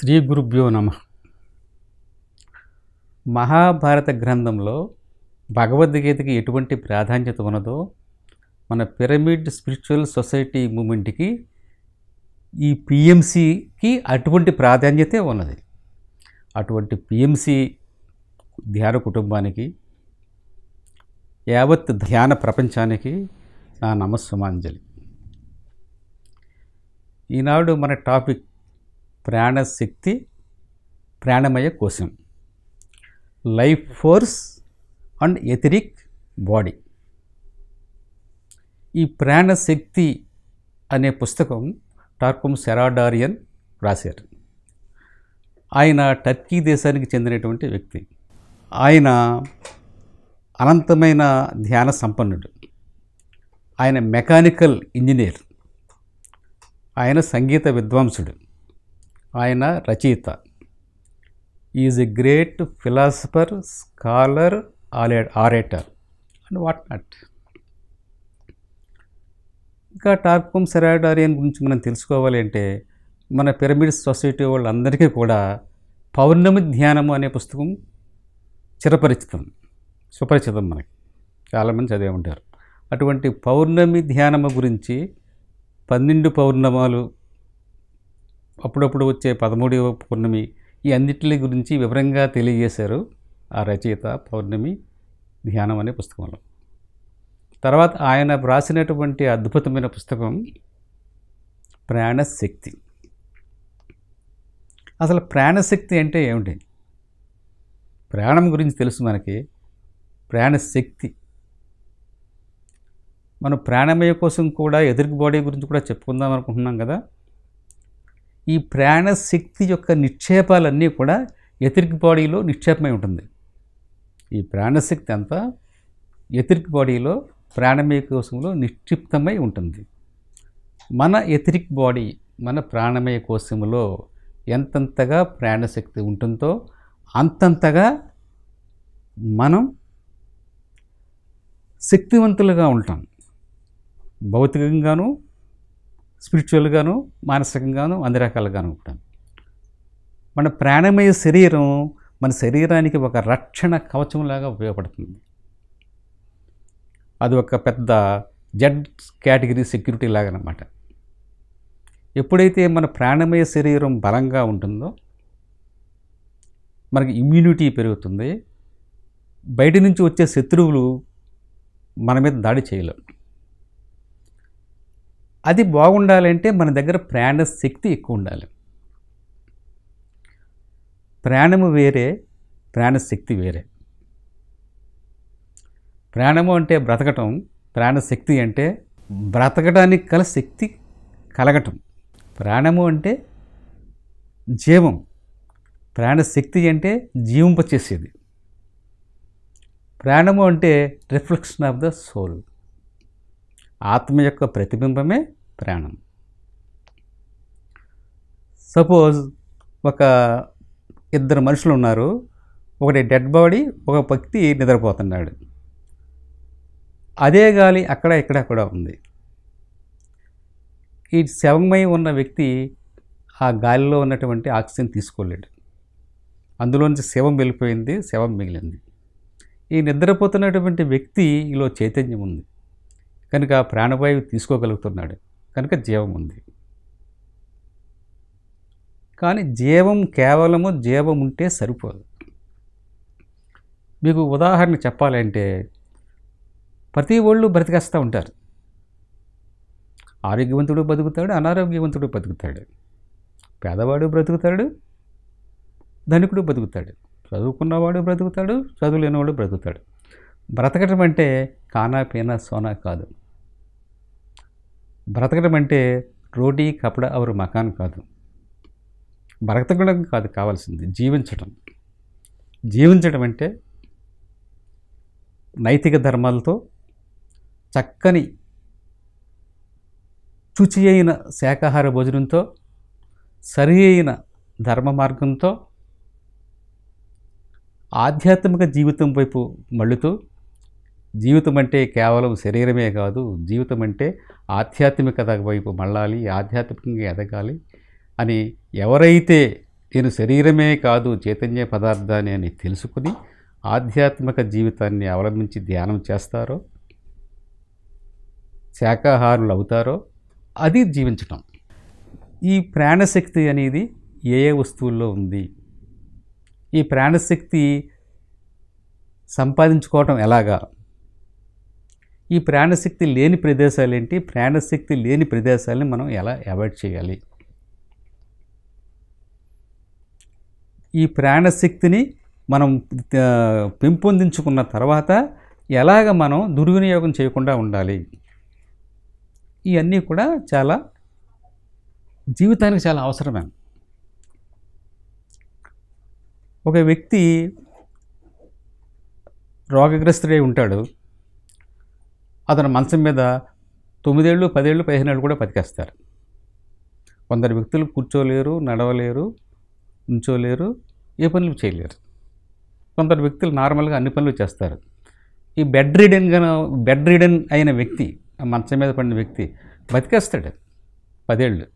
శ్రీ గురుభ్యో నమ మహాభారత గ్రంథంలో భగవద్గీతకి ఎటువంటి ప్రాధాన్యత ఉన్నదో మన పిరమిడ్ స్పిరిచువల్ సొసైటీ మూమెంట్కి ఈ పిఎంసికి అటువంటి ప్రాధాన్యతే ఉన్నది అటువంటి పిఎంసి ధ్యాన కుటుంబానికి యావత్ ధ్యాన ప్రపంచానికి నా నమస్సుమాంజలి ఈనాడు మన టాపిక్ ప్రాణశక్తి ప్రాణమయ కోశం life force and etheric body ఈ ప్రాణశక్తి అనే పుస్తకం టార్కుమ్ సెరాడారియన్ రాశారు ఆయన టర్కీ దేశానికి చెందినటువంటి వ్యక్తి ఆయన అనంతమైన ధ్యాన సంపన్నుడు ఆయన మెకానికల్ ఇంజనీర్ ఆయన సంగీత విద్వాంసుడు ఆయన రచయిత is a great philosopher scholar ఆలే ఆరేటర్ అండ్ వాట్ నాట్ ఇంకా టార్కోమ్ సెరాడారియన్ గురించి మనం తెలుసుకోవాలి అంటే మన పిరమిడ్ సొసైటీ వాళ్ళందరికీ కూడా పౌర్ణమి ధ్యానము అనే పుస్తకం చిరపరిచితం సుపరిచితం మనకి చాలామంది చదివే ఉంటారు అటువంటి పౌర్ణమి ధ్యానము గురించి పన్నెండు పౌర్ణమాలు అప్పుడప్పుడు వచ్చే పదమూడవ పౌర్ణమి ఈ అన్నిటి గురించి వివరంగా తెలియజేశారు ఆ రచయిత పౌర్ణమి ధ్యానం అనే పుస్తకంలో తర్వాత ఆయన వ్రాసినటువంటి అద్భుతమైన పుస్తకం ప్రాణశక్తి అసలు ప్రాణశక్తి అంటే ఏమిటి ప్రాణం గురించి తెలుసు మనకి ప్రాణశక్తి మనం ప్రాణమయ కోసం కూడా ఎదురుకు బాడీ గురించి కూడా చెప్పుకుందాం అనుకుంటున్నాం కదా ఈ ప్రాణశక్తి యొక్క నిక్షేపాలన్నీ కూడా ఎతిరికి బాడీలో నిక్షేపమై ఉంటుంది ఈ ప్రాణశక్తి అంతా ఎతిరికి బాడీలో ప్రాణమయ కోశంలో నిక్షిప్తమై ఉంటుంది మన ఎతిరిక్ బాడీ మన ప్రాణమయ కోశంలో ఎంతంతగా ప్రాణశక్తి ఉంటుందో అంతంతగా మనం శక్తివంతులుగా ఉంటాం భౌతికంగాను స్పిరిచువల్గాను మానసికంగాను అన్ని రకాలుగాను కూడా మన ప్రాణమయ శరీరం మన శరీరానికి ఒక రక్షణ కవచంలాగా ఉపయోగపడుతుంది అది ఒక పెద్ద జెడ్ కేటగిరీ సెక్యూరిటీ లాగా ఎప్పుడైతే మన ప్రాణమయ శరీరం బలంగా ఉంటుందో మనకి ఇమ్యూనిటీ పెరుగుతుంది బయట నుంచి వచ్చే శత్రువులు మన మీద దాడి చేయలేము అది బాగుండాలంటే మన దగ్గర ప్రాణ శక్తి ఎక్కువ ఉండాలి ప్రాణము వేరే ప్రాణశక్తి వేరే ప్రాణము అంటే బ్రతకటం ప్రాణశక్తి అంటే బ్రతకటానికి కల శక్తి కలగటం ప్రాణము అంటే జీవం ప్రాణశక్తి అంటే జీవింపచేసేది ప్రాణము అంటే రిఫ్లెక్షన్ ఆఫ్ ద సోల్ ఆత్మ యొక్క ప్రతిబింబమే ప్రయాణం సపోజ్ ఒక ఇద్దరు మనుషులు ఉన్నారు ఒకటి డెడ్ బాడీ ఒక వ్యక్తి నిద్రపోతున్నాడు అదే గాలి అక్కడ ఇక్కడ కూడా ఉంది ఈ శవమై ఉన్న వ్యక్తి ఆ గాలిలో ఉన్నటువంటి ఆక్సిజన్ తీసుకోలేడు అందులోంచి శవం వెళ్ళిపోయింది శవం మిగిలింది ఈ నిద్రపోతున్నటువంటి వ్యక్తిలో చైతన్యం ఉంది కనుక ప్రాణవాయువు తీసుకోగలుగుతున్నాడు కనుక జీవం ఉంది కానీ జీవం కేవలము జీవం ఉంటే సరిపోదు మీకు ఉదాహరణ చెప్పాలంటే ప్రతి ఒళ్ళు బ్రతికేస్తూ ఉంటారు ఆరోగ్యవంతుడు బతుకుతాడు అనారోగ్యవంతుడు బతుకుతాడు పేదవాడు బ్రతుకుతాడు ధనికుడు బతుకుతాడు చదువుకున్నవాడు బ్రతుకుతాడు చదువులేనివాడు బ్రతుకుతాడు బ్రతకటం అంటే కానా పీనా సోనా కాదు బ్రతకడం అంటే రోటీ కపడ అవరు మకాన్ కాదు బ్రతకడం కాదు కావాల్సింది జీవించడం జీవించడం అంటే నైతిక ధర్మాలతో చక్కని శుచి అయిన శాకాహార భోజనంతో సరి అయిన ధర్మ మార్గంతో ఆధ్యాత్మిక జీవితం వైపు మళ్ళుతూ జీవితం అంటే కేవలం శరీరమే కాదు జీవితం అంటే ఆధ్యాత్మికత వైపు మళ్ళాలి ఆధ్యాత్మికంగా ఎదగాలి అని ఎవరైతే నేను శరీరమే కాదు చైతన్య పదార్థాన్ని అని తెలుసుకుని ఆధ్యాత్మిక జీవితాన్ని అవలంబించి ధ్యానం చేస్తారో శాఖాహారులు అవుతారో అది జీవించటం ఈ ప్రాణశక్తి అనేది ఏ ఏ వస్తువుల్లో ఉంది ఈ ప్రాణశక్తి సంపాదించుకోవటం ఎలాగా ఈ ప్రాణశక్తి లేని ప్రదేశాలు ఏంటి ప్రాణశక్తి లేని ప్రదేశాలని మనం ఎలా అవాయిడ్ చేయాలి ఈ ప్రాణశక్తిని మనం పెంపొందించుకున్న తర్వాత ఎలాగ మనం దుర్వినియోగం చేయకుండా ఉండాలి ఇవన్నీ కూడా చాలా జీవితానికి చాలా అవసరమే ఒక వ్యక్తి రోగగ్రస్తుడై ఉంటాడు అతను మంచం మీద తొమ్మిదేళ్ళు పదేళ్ళు పదిహేను ఏళ్ళు కూడా బతికేస్తారు కొందరు వ్యక్తులు కూర్చోలేరు నడవలేరు ఉంచోలేరు ఏ పనులు చేయలేరు కొందరు వ్యక్తులు నార్మల్గా అన్ని పనులు చేస్తారు ఈ బెడ్ రీడెన్ బెడ్ రీడెన్ అయిన వ్యక్తి మంచం మీద పడిన వ్యక్తి బతికేస్తాడు పదేళ్ళు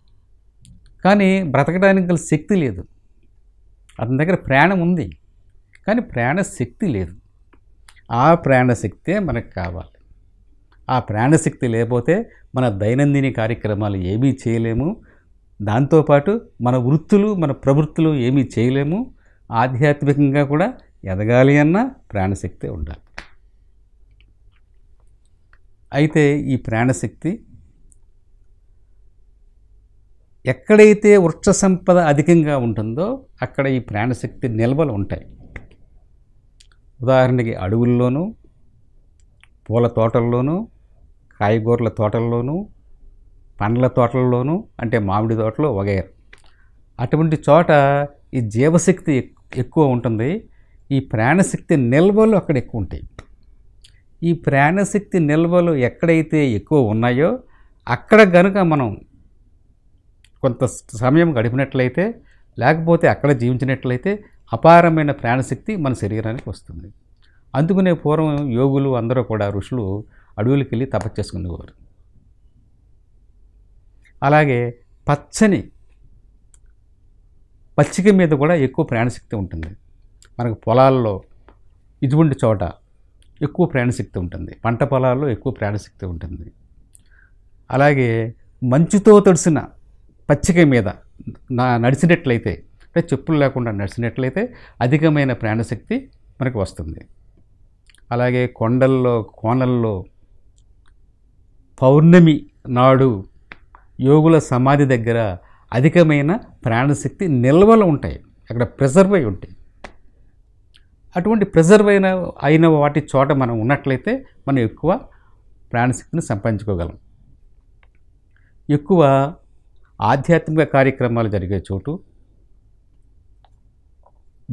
కానీ బ్రతకడానికి గల శక్తి లేదు అతని దగ్గర ప్రయాణం ఉంది కానీ ప్రయాణ శక్తి లేదు ఆ ప్రయాణ శక్తే మనకు కావాలి ఆ ప్రాణశక్తి లేకపోతే మన దైనందిన కార్యక్రమాలు ఏమీ చేయలేము దాంతోపాటు మన వృత్తులు మన ప్రవృత్తులు ఏమీ చేయలేము ఆధ్యాత్మికంగా కూడా ఎదగాలి అన్న ప్రాణశక్తి ఉండాలి అయితే ఈ ప్రాణశక్తి ఎక్కడైతే వృక్ష సంపద అధికంగా ఉంటుందో అక్కడ ఈ ప్రాణశక్తి నిల్వలు ఉంటాయి ఉదాహరణకి అడవుల్లోనూ పూల తోటల్లోనూ కాయగూరల తోటల్లోనూ పండ్ల తోటల్లోనూ అంటే మామిడి తోటలు వగైరు అటువంటి చోట ఈ జీవశక్తి ఎక్కువ ఉంటుంది ఈ ప్రాణశక్తి నిల్వలు అక్కడ ఎక్కువ ఉంటాయి ఈ ప్రాణశక్తి నిల్వలు ఎక్కడైతే ఎక్కువ ఉన్నాయో అక్కడ గనుక మనం కొంత సమయం గడిపినట్లయితే లేకపోతే అక్కడ జీవించినట్లయితే అపారమైన ప్రాణశక్తి మన శరీరానికి వస్తుంది అందుకునే పూర్వం యోగులు అందరూ కూడా ఋషులు అడవులకు వెళ్ళి తపస్సుకునేవారు అలాగే పచ్చని పచ్చిక మీద కూడా ఎక్కువ ప్రాణశక్తి ఉంటుంది మనకు పొలాల్లో ఇటువంటి చోట ఎక్కువ ప్రాణశక్తి ఉంటుంది పంట పొలాల్లో ఎక్కువ ప్రాణశక్తి ఉంటుంది అలాగే మంచుతో తడిసిన పచ్చిక మీద నా నడిచినట్లయితే అంటే చెప్పులు లేకుండా నడిచినట్లయితే అధికమైన ప్రాణశక్తి మనకు వస్తుంది అలాగే కొండల్లో కోనల్లో పౌర్ణమి నాడు యోగుల సమాధి దగ్గర అధికమైన ప్రాణశక్తి నిల్వలు ఉంటాయి అక్కడ ప్రిజర్వ్ అయి ఉంటాయి అటువంటి ప్రిజర్వ్ అయిన అయిన వాటి చోట మనం ఉన్నట్లయితే మనం ఎక్కువ ప్రాణశక్తిని సంపాదించుకోగలం ఎక్కువ ఆధ్యాత్మిక కార్యక్రమాలు జరిగే చోటు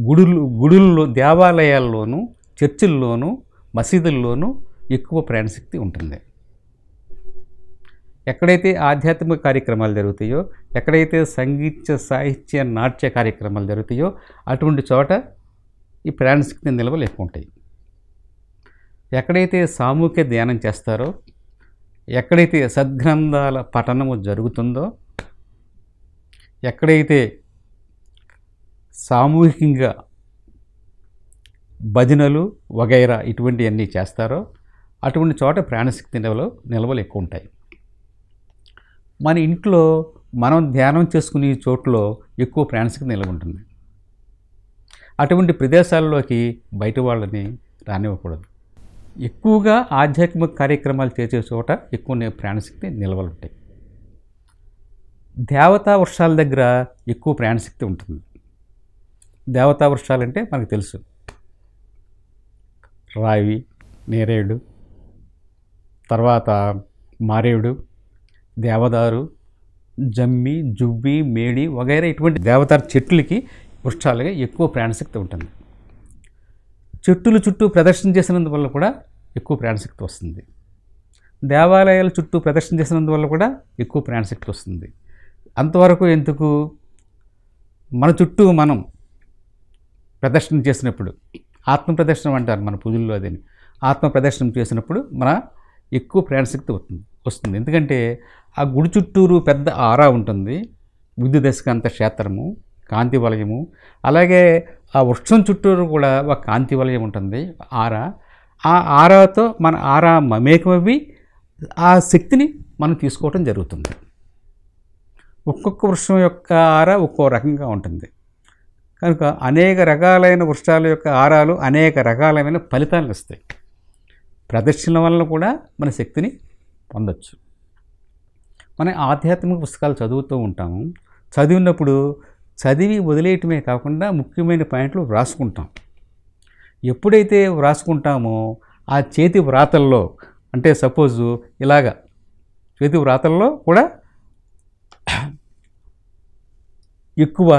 గుడులు గుడుల్లో దేవాలయాల్లోనూ చర్చిల్లోనూ మసీదుల్లోనూ ఎక్కువ ప్రాణశక్తి ఉంటుంది ఎక్కడైతే ఆధ్యాత్మిక కార్యక్రమాలు జరుగుతాయో ఎక్కడైతే సంగీత సాహిత్య నాట్య కార్యక్రమాలు జరుగుతాయో అటువంటి చోట ఈ ప్రాణశక్తి నిల్వలు ఎక్కువ ఉంటాయి ఎక్కడైతే సామూహిక ధ్యానం చేస్తారో ఎక్కడైతే సద్గ్రంథాల పఠనము జరుగుతుందో ఎక్కడైతే సామూహికంగా భజనలు వగైరా ఇటువంటివన్నీ చేస్తారో అటువంటి చోట ప్రాణశక్తి నిల్వలు నిల్వలు ఎక్కువ ఉంటాయి మన ఇంట్లో మనం ధ్యానం చేసుకునే చోట్లో ఎక్కువ ప్రాణశక్తి నిలబడుతుంది అటువంటి ప్రదేశాల్లోకి బయట వాళ్ళని రానివ్వకూడదు ఎక్కువగా ఆధ్యాత్మిక కార్యక్రమాలు చేసే చోట ఎక్కువ ప్రాణశక్తి నిలవలుంటాయి దేవతా వృక్షాల దగ్గర ఎక్కువ ప్రాణశక్తి ఉంటుంది దేవతా వృక్షాలంటే మనకు తెలుసు రావి నేరేడు తర్వాత మారేడు దేవదారు జమ్మి జువ్వి మేడి వగైరా ఇటువంటి దేవదారు చెట్లకి వృక్షాలుగా ఎక్కువ ప్రాణశక్తి ఉంటుంది చెట్టుల చుట్టూ ప్రదర్శన చేసినందువల్ల కూడా ఎక్కువ ప్రాణశక్తి వస్తుంది దేవాలయాల చుట్టూ ప్రదర్శన చేసినందువల్ల కూడా ఎక్కువ ప్రాణశక్తి వస్తుంది అంతవరకు ఎందుకు మన చుట్టూ మనం ప్రదర్శన చేసినప్పుడు ఆత్మ ప్రదర్శనం అంటారు మన పూజల్లో అదని ఆత్మ ప్రదర్శనం చేసినప్పుడు మన ఎక్కువ ప్రాణశక్తి వస్తుంది వస్తుంది ఎందుకంటే ఆ గుడి చుట్టూరు పెద్ద ఆరా ఉంటుంది విద్యుదశకాంత క్షేత్రము కాంతి వలయము అలాగే ఆ వృక్షం చుట్టూరు కూడా ఒక కాంతి వలయం ఉంటుంది ఆరా ఆ ఆరాతో మన ఆరా మమేకమవి ఆ శక్తిని మనం తీసుకోవటం జరుగుతుంది ఒక్కొక్క వృక్షం యొక్క ఆర ఒక్కో రకంగా ఉంటుంది కనుక అనేక రకాలైన వృక్షాల యొక్క ఆరాలు అనేక రకాలైన ఫలితాలు ఇస్తాయి ప్రదర్శనల వల్ల కూడా మన శక్తిని పొందవచ్చు మనం ఆధ్యాత్మిక పుస్తకాలు చదువుతూ ఉంటాము చదివినప్పుడు చదివి వదిలేయటమే కాకుండా ముఖ్యమైన పాయింట్లు వ్రాసుకుంటాం ఎప్పుడైతే వ్రాసుకుంటామో ఆ చేతి వ్రాతల్లో అంటే సపోజు ఇలాగ చేతి వ్రాతల్లో కూడా ఎక్కువ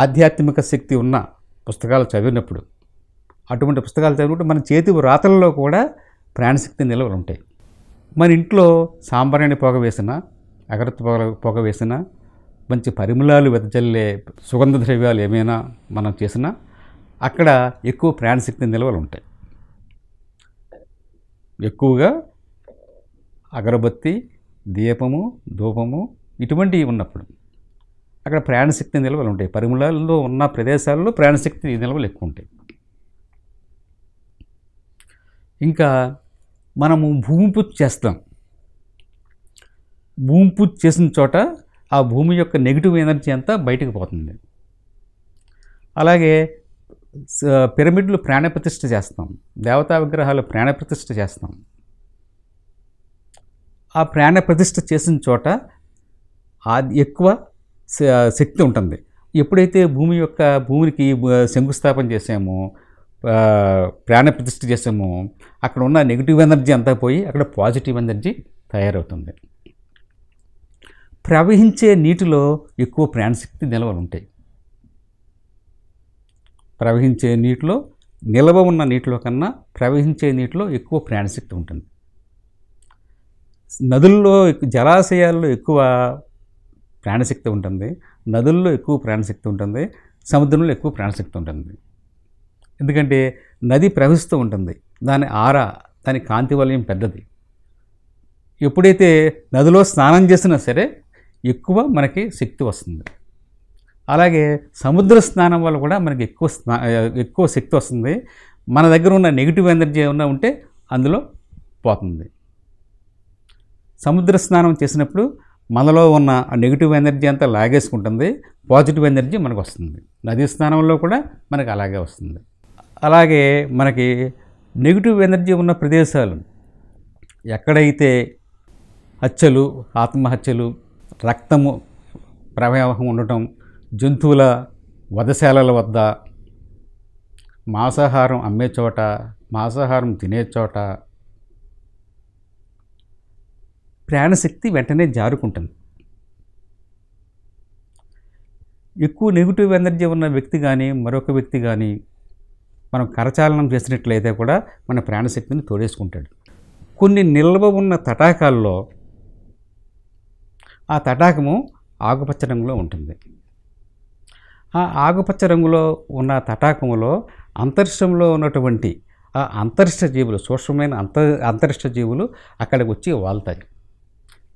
ఆధ్యాత్మిక శక్తి ఉన్న పుస్తకాలు చదివినప్పుడు అటువంటి పుస్తకాలు చదివినప్పుడు మన చేతి వ్రాతల్లో కూడా ప్రాణశక్తి నిల్వలు ఉంటాయి మన ఇంట్లో సాంబ్రాణి పొగ వేసిన అగరత్ పొగ పొగ వేసిన మంచి పరిమళాలు వెదజల్లే సుగంధ ద్రవ్యాలు ఏమైనా మనం చేసినా అక్కడ ఎక్కువ ప్రాణశక్తి నిల్వలు ఉంటాయి ఎక్కువగా అగరబత్తి దీపము ధూపము ఇటువంటివి ఉన్నప్పుడు అక్కడ ప్రాణశక్తి నిల్వలు ఉంటాయి పరిమళాల్లో ఉన్న ప్రదేశాల్లో ప్రాణశక్తి నిల్వలు ఎక్కువ ఉంటాయి ఇంకా మనము భూమి పూర్తి చేస్తాం భూమి పూర్తి చేసిన చోట ఆ భూమి యొక్క నెగిటివ్ ఎనర్జీ అంతా బయటకు పోతుంది అలాగే పిరమిడ్లు ప్రాణప్రతిష్ఠ చేస్తాం దేవతా విగ్రహాలు ప్రాణప్రతిష్ఠ చేస్తాం ఆ ప్రాణప్రతిష్ఠ చేసిన చోట ఎక్కువ శక్తి ఉంటుంది ఎప్పుడైతే భూమి యొక్క భూమికి శంకుస్థాపన చేసామో ప్రాణ ప్రతిష్ఠ చేసామో అక్కడ ఉన్న నెగిటివ్ ఎనర్జీ అంతా పోయి అక్కడ పాజిటివ్ ఎనర్జీ తయారవుతుంది ప్రవహించే నీటిలో ఎక్కువ ప్రాణశక్తి నిల్వలు ఉంటాయి ప్రవహించే నీటిలో నిల్వ ఉన్న నీటిలో కన్నా ప్రవహించే నీటిలో ఎక్కువ ప్రాణశక్తి ఉంటుంది నదుల్లో జలాశయాల్లో ఎక్కువ ప్రాణశక్తి ఉంటుంది నదుల్లో ఎక్కువ ప్రాణశక్తి ఉంటుంది సముద్రంలో ఎక్కువ ప్రాణశక్తి ఉంటుంది ఎందుకంటే నది ప్రవహిస్తూ ఉంటుంది దాని ఆర దాని కాంతి వలయం పెద్దది ఎప్పుడైతే నదిలో స్నానం చేసినా సరే ఎక్కువ మనకి శక్తి వస్తుంది అలాగే సముద్ర స్నానం వల్ల కూడా మనకి ఎక్కువ స్నా ఎక్కువ శక్తి వస్తుంది మన దగ్గర ఉన్న నెగిటివ్ ఎనర్జీ ఏమన్నా ఉంటే అందులో పోతుంది సముద్ర స్నానం చేసినప్పుడు మనలో ఉన్న ఆ నెగిటివ్ ఎనర్జీ అంతా లాగేసుకుంటుంది పాజిటివ్ ఎనర్జీ మనకు వస్తుంది నదీ స్నానంలో కూడా మనకు అలాగే వస్తుంది అలాగే మనకి నెగిటివ్ ఎనర్జీ ఉన్న ప్రదేశాలు ఎక్కడైతే హత్యలు ఆత్మహత్యలు రక్తము ప్రవాహం ఉండటం జంతువుల వధశాలల వద్ద మాంసాహారం అమ్మే చోట మాంసాహారం తినే చోట ప్రాణశక్తి వెంటనే జారుకుంటుంది ఎక్కువ నెగిటివ్ ఎనర్జీ ఉన్న వ్యక్తి కానీ మరొక వ్యక్తి కానీ మనం కరచాలనం చేసినట్లయితే కూడా మన ప్రాణశక్తిని తోడేసుకుంటాడు కొన్ని నిల్వ ఉన్న తటాకాల్లో ఆ తటాకము ఆకుపచ్చ రంగులో ఉంటుంది ఆ ఆకుపచ్చ రంగులో ఉన్న తటాకములో అంతరిక్షంలో ఉన్నటువంటి ఆ అంతరిష్ట జీవులు సూక్ష్మమైన అంత అంతరిష్ట జీవులు అక్కడికి వచ్చి వాళ్తాయి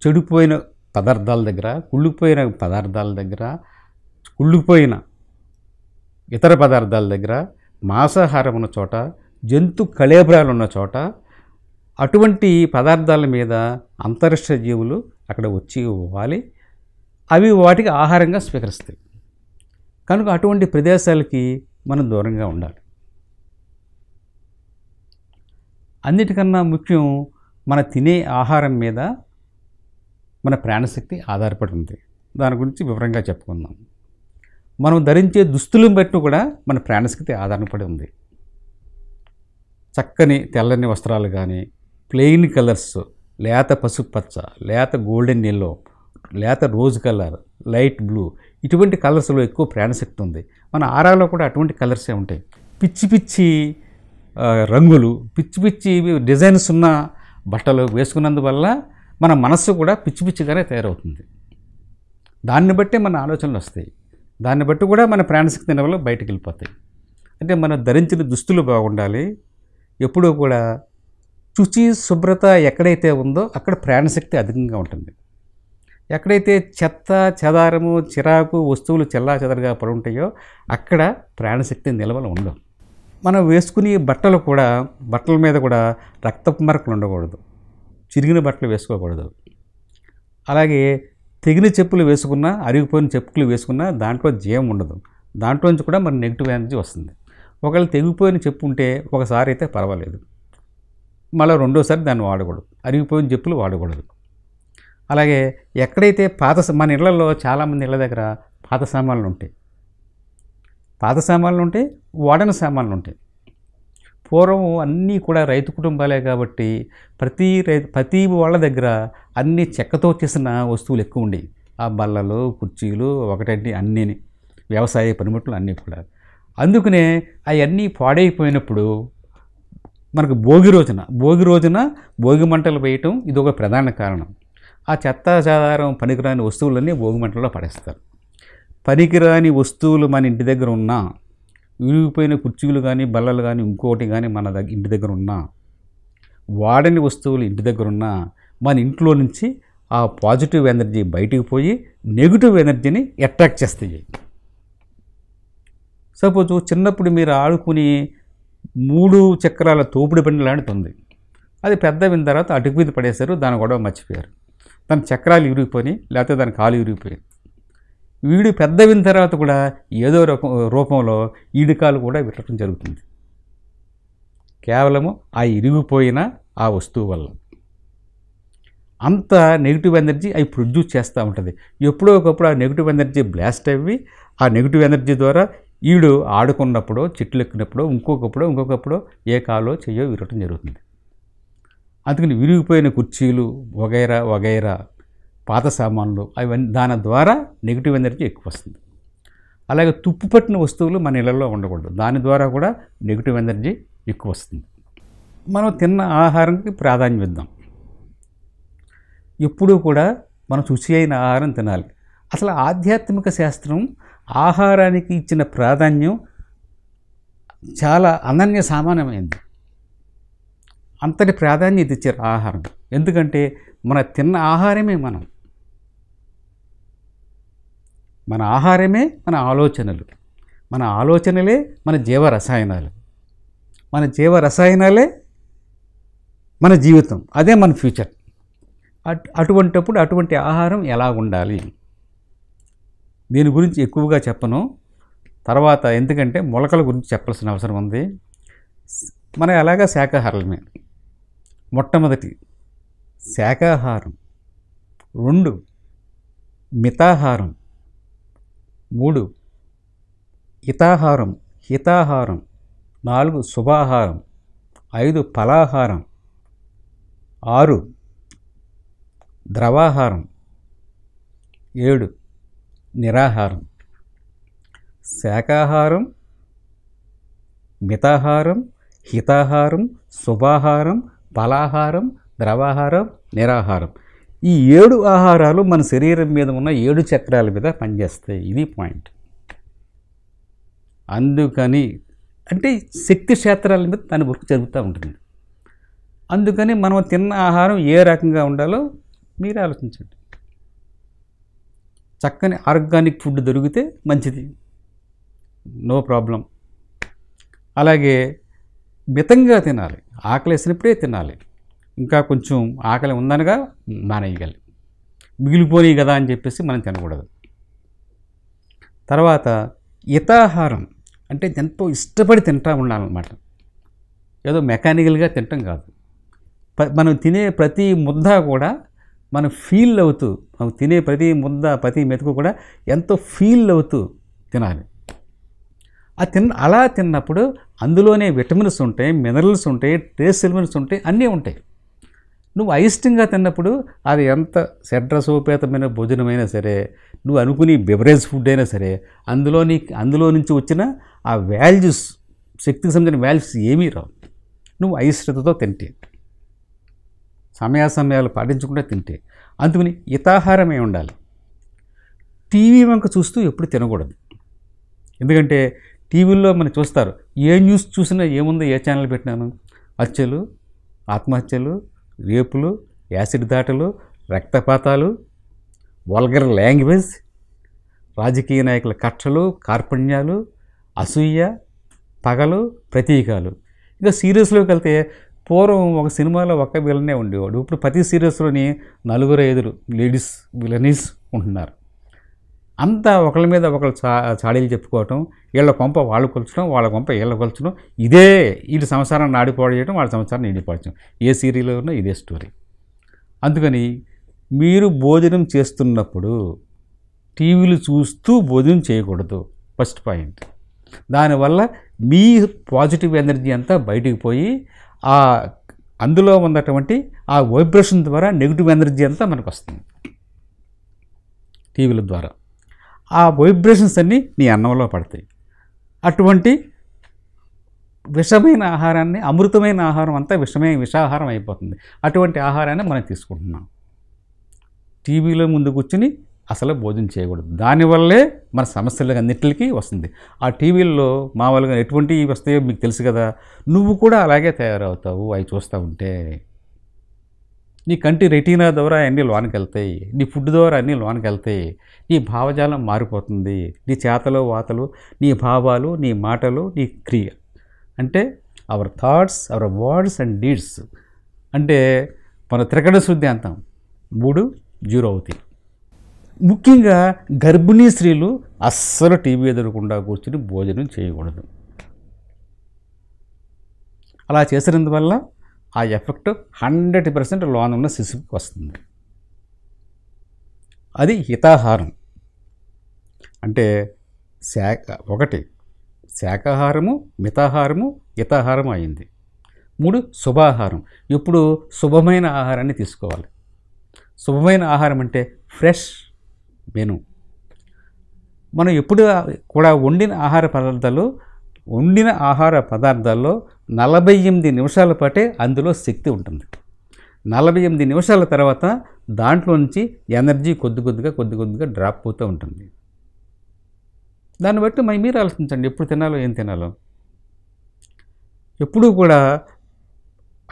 చెడిపోయిన పదార్థాల దగ్గర కుళ్ళిపోయిన పదార్థాల దగ్గర కుళ్ళిపోయిన ఇతర పదార్థాల దగ్గర మాంసాహారం ఉన్న చోట జంతు కళేబరాలు ఉన్న చోట అటువంటి పదార్థాల మీద అంతరిక్ష జీవులు అక్కడ వచ్చి ఇవ్వాలి అవి వాటికి ఆహారంగా స్వీకరిస్తాయి కనుక అటువంటి ప్రదేశాలకి మనం దూరంగా ఉండాలి అన్నిటికన్నా ముఖ్యం మన తినే ఆహారం మీద మన ప్రాణశక్తి ఆధారపడి ఉంది దాని గురించి వివరంగా చెప్పుకుందాం మనం ధరించే దుస్తులను బట్టి కూడా మన ప్రాణస్కృతి ఆధారపడి ఉంది చక్కని తెల్లని వస్త్రాలు కానీ ప్లెయిన్ కలర్స్ లేత పసుపుపచ్చ లేత గోల్డెన్ ఎల్లో లేత రోజ్ కలర్ లైట్ బ్లూ ఇటువంటి కలర్స్లో ఎక్కువ ప్రాణశక్తి ఉంది మన ఆరాలో కూడా అటువంటి కలర్సే ఉంటాయి పిచ్చి పిచ్చి రంగులు పిచ్చి పిచ్చి డిజైన్స్ ఉన్న బట్టలు వేసుకున్నందువల్ల మన మనస్సు కూడా పిచ్చి పిచ్చిగానే తయారవుతుంది దాన్ని బట్టే మన ఆలోచనలు వస్తాయి దాన్ని బట్టి కూడా మన ప్రాణశక్తి నిల్వలు బయటకు వెళ్ళిపోతాయి అంటే మనం ధరించిన దుస్తులు బాగుండాలి ఎప్పుడూ కూడా శుచి శుభ్రత ఎక్కడైతే ఉందో అక్కడ ప్రాణశక్తి అధికంగా ఉంటుంది ఎక్కడైతే చెత్త చెదారము చిరాకు వస్తువులు చెల్లా చెదరగా పడి ఉంటాయో అక్కడ ప్రాణశక్తి నిల్వలు ఉండవు మనం వేసుకునే బట్టలు కూడా బట్టల మీద కూడా రక్తపు మరకలు ఉండకూడదు చిరిగిన బట్టలు వేసుకోకూడదు అలాగే తెగిన చెప్పులు వేసుకున్నా అరిగిపోయిన చెప్పులు వేసుకున్నా దాంట్లో జీవం ఉండదు దాంట్లో నుంచి కూడా మరి నెగిటివ్ ఎనర్జీ వస్తుంది ఒకవేళ తెగిపోయిన చెప్పు ఉంటే ఒకసారి అయితే పర్వాలేదు మళ్ళీ రెండోసారి దాన్ని వాడకూడదు అరిగిపోయిన చెప్పులు వాడకూడదు అలాగే ఎక్కడైతే పాత మన ఇళ్లలో చాలామంది ఇళ్ళ దగ్గర పాత సామాన్లు ఉంటాయి పాత సామాన్లు ఉంటాయి వాడని సామాన్లు ఉంటాయి పూర్వం అన్నీ కూడా రైతు కుటుంబాలే కాబట్టి ప్రతి రైతు ప్రతి వాళ్ళ దగ్గర అన్ని చెక్కతో చేసిన వస్తువులు ఎక్కువ ఉండేవి ఆ బల్లలు కుర్చీలు ఒకటంటే అన్నీ వ్యవసాయ పనిముట్లు అన్నీ కూడా అందుకనే అవన్నీ పాడైపోయినప్పుడు మనకు భోగి రోజున భోగి రోజున భోగి మంటలు వేయటం ఇది ఒక ప్రధాన కారణం ఆ చెత్త చాదారం పనికిరాని వస్తువులన్నీ భోగి మంటల్లో పడేస్తారు పనికిరాని వస్తువులు మన ఇంటి దగ్గర ఉన్నా విరిగిపోయిన కుర్చీలు కానీ బల్లలు కానీ ఇంకోటి కానీ మన దగ్గర ఇంటి దగ్గర ఉన్న వాడని వస్తువులు ఇంటి దగ్గర ఉన్న మన ఇంట్లో నుంచి ఆ పాజిటివ్ ఎనర్జీ బయటికి పోయి నెగిటివ్ ఎనర్జీని అట్రాక్ట్ చేస్తాయి సపోజ్ చిన్నప్పుడు మీరు ఆడుకుని మూడు చక్రాల తోపుడు బండి లాంటిది అది పెద్దవిన తర్వాత అటుకు మీద పడేశారు దాని గొడవ మర్చిపోయారు దాని చక్రాలు విరిగిపోయి లేకపోతే దాని కాలు విరిగిపోయాయి వీడు పెద్దవిన తర్వాత కూడా ఏదో రూపంలో ఈడికాలు కూడా విట్టడం జరుగుతుంది కేవలము ఆ ఇరిగిపోయిన ఆ వస్తువు వల్ల అంత నెగిటివ్ ఎనర్జీ అవి ప్రొడ్యూస్ చేస్తూ ఉంటుంది ఎప్పుడో ఒకప్పుడు ఆ నెగిటివ్ ఎనర్జీ బ్లాస్ట్ అయ్యి ఆ నెగిటివ్ ఎనర్జీ ద్వారా ఈడు ఆడుకున్నప్పుడు చెట్లు ఎక్కినప్పుడు ఇంకొకప్పుడు ఇంకొకప్పుడు ఏ కాలో చెయ్యో విరగటం జరుగుతుంది అందుకని విరిగిపోయిన కుర్చీలు వగైరా వగైరా పాత సామాన్లు అవన్నీ దాని ద్వారా నెగిటివ్ ఎనర్జీ ఎక్కువ వస్తుంది అలాగే తుప్పు పట్టిన వస్తువులు మన ఇళ్లలో ఉండకూడదు దాని ద్వారా కూడా నెగిటివ్ ఎనర్జీ ఎక్కువ వస్తుంది మనం తిన్న ఆహారానికి ప్రాధాన్యం ఇద్దాం ఎప్పుడూ కూడా మనం శుచి అయిన ఆహారం తినాలి అసలు ఆధ్యాత్మిక శాస్త్రం ఆహారానికి ఇచ్చిన ప్రాధాన్యం చాలా అనన్య సామాన్యమైంది అంతటి ప్రాధాన్యత ఇచ్చారు ఆహారం ఎందుకంటే మన తిన్న ఆహారమే మనం మన ఆహారమే మన ఆలోచనలు మన ఆలోచనలే మన జీవ రసాయనాలు మన జీవ రసాయనాలే మన జీవితం అదే మన ఫ్యూచర్ అటు అటువంటిప్పుడు అటువంటి ఆహారం ఎలా ఉండాలి దీని గురించి ఎక్కువగా చెప్పను తర్వాత ఎందుకంటే మొలకల గురించి చెప్పాల్సిన అవసరం ఉంది మన ఎలాగ శాకాహారమే మొట్టమొదటి శాకాహారం రెండు మితాహారం మూడు హితాహారం హితాహారం నాలుగు శుభాహారం ఐదు ఫలాహారం ఆరు ద్రవాహారం ఏడు నిరాహారం శాకాహారం మితాహారం హితాహారం శుభాహారం ఫలాహారం ద్రవాహారం నిరాహారం ఈ ఏడు ఆహారాలు మన శరీరం మీద ఉన్న ఏడు చక్రాల మీద పనిచేస్తాయి ఇది పాయింట్ అందుకని అంటే శక్తి క్షేత్రాల మీద దాని వర్క్ జరుగుతూ ఉంటుంది అందుకని మనం తిన్న ఆహారం ఏ రకంగా ఉండాలో మీరు ఆలోచించండి చక్కని ఆర్గానిక్ ఫుడ్ దొరికితే మంచిది నో ప్రాబ్లం అలాగే మితంగా తినాలి ఆకలి వేసినప్పుడే తినాలి ఇంకా కొంచెం ఆకలి ఉందనగా మానేయగలి మిగిలిపోయి కదా అని చెప్పేసి మనం తినకూడదు తర్వాత హితాహారం అంటే ఎంతో ఇష్టపడి తింటా ఉండాలన్నమాట ఏదో మెకానికల్గా తినటం కాదు మనం తినే ప్రతి ముద్ద కూడా మనం ఫీల్ అవుతూ మనం తినే ప్రతి ముద్ద ప్రతి మెతుకు కూడా ఎంతో ఫీల్ అవుతూ తినాలి ఆ తిన్న అలా తిన్నప్పుడు అందులోనే విటమిన్స్ ఉంటాయి మినరల్స్ ఉంటాయి ట్రేస్ ఎలిమెంట్స్ ఉంటాయి అన్నీ ఉంటాయి నువ్వు అయిష్టంగా తిన్నప్పుడు అది ఎంత శడ్రసోపేతమైన భోజనమైనా సరే నువ్వు అనుకుని బెవరేజ్ ఫుడ్ అయినా సరే అందులో నీ అందులో నుంచి వచ్చిన ఆ వాల్యూస్ శక్తికి సంబంధించిన వాల్యూస్ ఏమీ రావు నువ్వు అయిష్టతతో తింటే సమయాసమయాలు పాటించకుండా తింటే అందుకని హితాహారమే ఉండాలి టీవీ వంక చూస్తూ ఎప్పుడు తినకూడదు ఎందుకంటే టీవీల్లో మనం చూస్తారు ఏ న్యూస్ చూసినా ఏముందో ఏ ఛానల్ పెట్టినాను హత్యలు ఆత్మహత్యలు రేపులు యాసిడ్ దాటలు రక్తపాతాలు వల్గర్ లాంగ్వేజ్ రాజకీయ నాయకుల కక్షలు కార్పణ్యాలు అసూయ పగలు ప్రతీకాలు ఇంకా సీరియస్లోకి వెళ్తే పూర్వం ఒక సినిమాలో ఒక విలనే ఉండేవాడు ఇప్పుడు ప్రతి సీరియస్లోని నలుగురు ఐదురు లేడీస్ విలనీస్ ఉంటున్నారు అంతా ఒకళ్ళ మీద ఒకళ్ళు చా చాడీలు చెప్పుకోవటం వీళ్ళ కొంప వాళ్ళు కొలచడం వాళ్ళ కొంప వీళ్ళ కొలచడం ఇదే వీళ్ళ సంసారాన్ని ఆడిపాడు చేయడం వాళ్ళ సంసారాన్ని ఈడిపాడు ఏ సీరియల్లో ఉన్నా ఇదే స్టోరీ అందుకని మీరు భోజనం చేస్తున్నప్పుడు టీవీలు చూస్తూ భోజనం చేయకూడదు ఫస్ట్ పాయింట్ దానివల్ల మీ పాజిటివ్ ఎనర్జీ అంతా బయటికి పోయి ఆ అందులో ఉన్నటువంటి ఆ వైబ్రేషన్ ద్వారా నెగిటివ్ ఎనర్జీ అంతా మనకు వస్తుంది టీవీల ద్వారా ఆ వైబ్రేషన్స్ అన్నీ నీ అన్నంలో పడతాయి అటువంటి విషమైన ఆహారాన్ని అమృతమైన ఆహారం అంతా విషమే విషాహారం అయిపోతుంది అటువంటి ఆహారాన్ని మనం తీసుకుంటున్నాం టీవీలో ముందు కూర్చుని అసలు భోజనం చేయకూడదు దానివల్లే మన సమస్యలు అన్నిటికీ వస్తుంది ఆ టీవీల్లో మామూలుగా ఎటువంటివి వస్తాయో మీకు తెలుసు కదా నువ్వు కూడా అలాగే తయారవుతావు అవి చూస్తూ ఉంటే నీ కంటి రెటీనా ద్వారా అన్నీ లోనికి వెళ్తాయి నీ ఫుడ్ ద్వారా అన్నీ లోనికి వెళ్తాయి నీ భావజాలం మారిపోతుంది నీ చేతలు వాతలు నీ భావాలు నీ మాటలు నీ క్రియ అంటే our thoughts our words and deeds అంటే మన త్రికడ శుద్ధి అంతం మూడు జీరో అవుతాయి ముఖ్యంగా గర్భిణీ స్త్రీలు అస్సలు టీవీ ఎదురకుండా కూర్చుని భోజనం చేయకూడదు అలా చేసినందువల్ల ఆ ఎఫెక్ట్ హండ్రెడ్ పర్సెంట్ లోన్ ఉన్న శిశువుకి వస్తుంది అది హితాహారం అంటే శాఖ ఒకటి శాఖాహారము మితాహారము హితాహారం అయింది మూడు శుభాహారం ఇప్పుడు శుభమైన ఆహారాన్ని తీసుకోవాలి శుభమైన ఆహారం అంటే ఫ్రెష్ మెను మనం ఎప్పుడు కూడా వండిన ఆహార పదార్థాలు వండిన ఆహార పదార్థాల్లో నలభై ఎనిమిది నిమిషాల పాటే అందులో శక్తి ఉంటుంది నలభై ఎనిమిది నిమిషాల తర్వాత దాంట్లో నుంచి ఎనర్జీ కొద్ది కొద్దిగా కొద్ది కొద్దిగా డ్రాప్ అవుతూ ఉంటుంది దాన్ని బట్టి మరి మీరు ఆలోచించండి ఎప్పుడు తినాలో ఏం తినాలో ఎప్పుడూ కూడా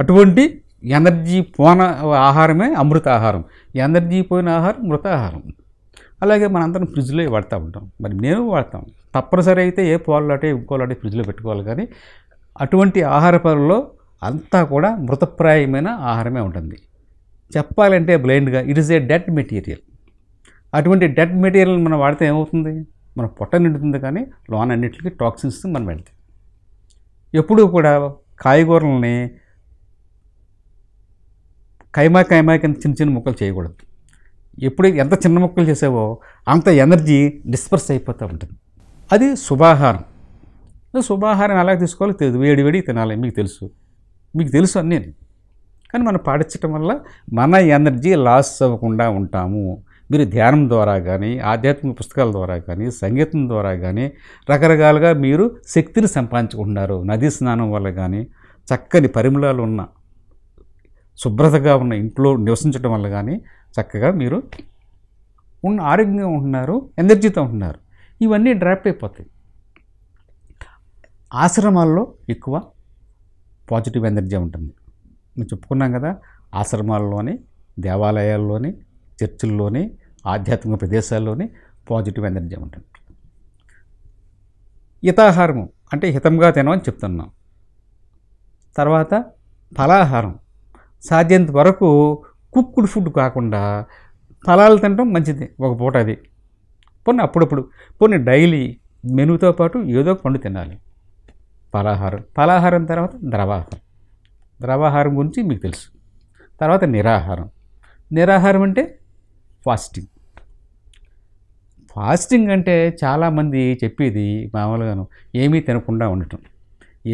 అటువంటి ఎనర్జీ పోన ఆహారమే అమృత ఆహారం ఎనర్జీ పోయిన ఆహారం మృత ఆహారం అలాగే అందరం ఫ్రిడ్జ్లో వాడుతూ ఉంటాం మరి నేను వాడతాం తప్పనిసరి అయితే ఏ పోలాటే లాటే ఫ్రిడ్జ్లో పెట్టుకోవాలి కానీ అటువంటి ఆహార పొరలో అంతా కూడా మృతప్రాయమైన ఆహారమే ఉంటుంది చెప్పాలంటే బ్లైండ్గా it is a dead material అటువంటి డెడ్ మెటీరియల్ మనం వాడితే ఏమవుతుంది మన పొట్ట నిండుతుంది కానీ లోన్ అన్నింటికి టాక్సిన్స్ మనం వెళ్తాయి ఎప్పుడూ కూడా కాయగూరలని కైమా కైమా కింద చిన్న చిన్న ముక్కలు చేయకూడదు ఎప్పుడు ఎంత చిన్న ముక్కలు చేసావో అంత ఎనర్జీ డిస్పర్స్ అయిపోతూ ఉంటుంది అది శుభాహారం శుభాహారం ఎలా తీసుకోవాలో తెలియదు వేడి వేడి తినాలి మీకు తెలుసు మీకు తెలుసు అన్నీ కానీ మనం పాటించడం వల్ల మన ఎనర్జీ లాస్ అవ్వకుండా ఉంటాము మీరు ధ్యానం ద్వారా కానీ ఆధ్యాత్మిక పుస్తకాల ద్వారా కానీ సంగీతం ద్వారా కానీ రకరకాలుగా మీరు శక్తిని సంపాదించుకుంటున్నారు నదీ స్నానం వల్ల కానీ చక్కని పరిమళాలు ఉన్న శుభ్రతగా ఉన్న ఇంట్లో నివసించడం వల్ల కానీ చక్కగా మీరు ఉన్న ఆరోగ్యంగా ఉంటున్నారు ఎనర్జీతో ఉంటున్నారు ఇవన్నీ డ్రాప్ అయిపోతాయి ఆశ్రమాల్లో ఎక్కువ పాజిటివ్ ఎనర్జీ ఉంటుంది మేము చెప్పుకున్నాం కదా ఆశ్రమాల్లోని దేవాలయాల్లోని చర్చిల్లోని ఆధ్యాత్మిక ప్రదేశాల్లోని పాజిటివ్ ఎనర్జీ ఉంటుంది హితాహారము అంటే హితంగా తినమని చెప్తున్నాం తర్వాత ఫలాహారం సాధ్యంత వరకు కుక్కుడు ఫుడ్ కాకుండా ఫలాలు తినడం మంచిది ఒక పూట అది పోనీ అప్పుడప్పుడు పోనీ డైలీ మెనూతో పాటు ఏదో పండు తినాలి ఫలాహారం ఫలాహారం తర్వాత ద్రవాహారం ద్రవాహారం గురించి మీకు తెలుసు తర్వాత నిరాహారం నిరాహారం అంటే ఫాస్టింగ్ ఫాస్టింగ్ అంటే చాలామంది చెప్పేది మామూలుగాను ఏమీ తినకుండా ఉండటం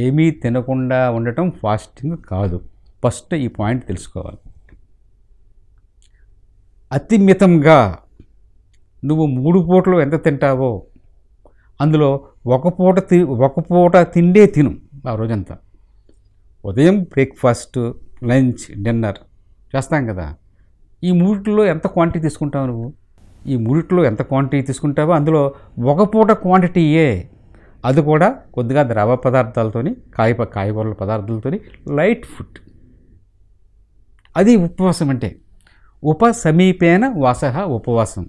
ఏమీ తినకుండా ఉండటం ఫాస్టింగ్ కాదు ఫస్ట్ ఈ పాయింట్ తెలుసుకోవాలి అతిమితంగా నువ్వు మూడు పూటలు ఎంత తింటావో అందులో ఒక పూట తి ఒక పూట తిండే తిను ఆ రోజంతా ఉదయం బ్రేక్ఫాస్ట్ లంచ్ డిన్నర్ చేస్తాం కదా ఈ మూడిట్లో ఎంత క్వాంటిటీ తీసుకుంటావు నువ్వు ఈ మూడిట్లో ఎంత క్వాంటిటీ తీసుకుంటావో అందులో ఒక పూట క్వాంటిటీయే అది కూడా కొద్దిగా ద్రవ పదార్థాలతోని కాయ కాయగూరల పదార్థాలతోని లైట్ ఫుడ్ అది ఉపవాసం అంటే ఉప సమీపేన వాస ఉపవాసం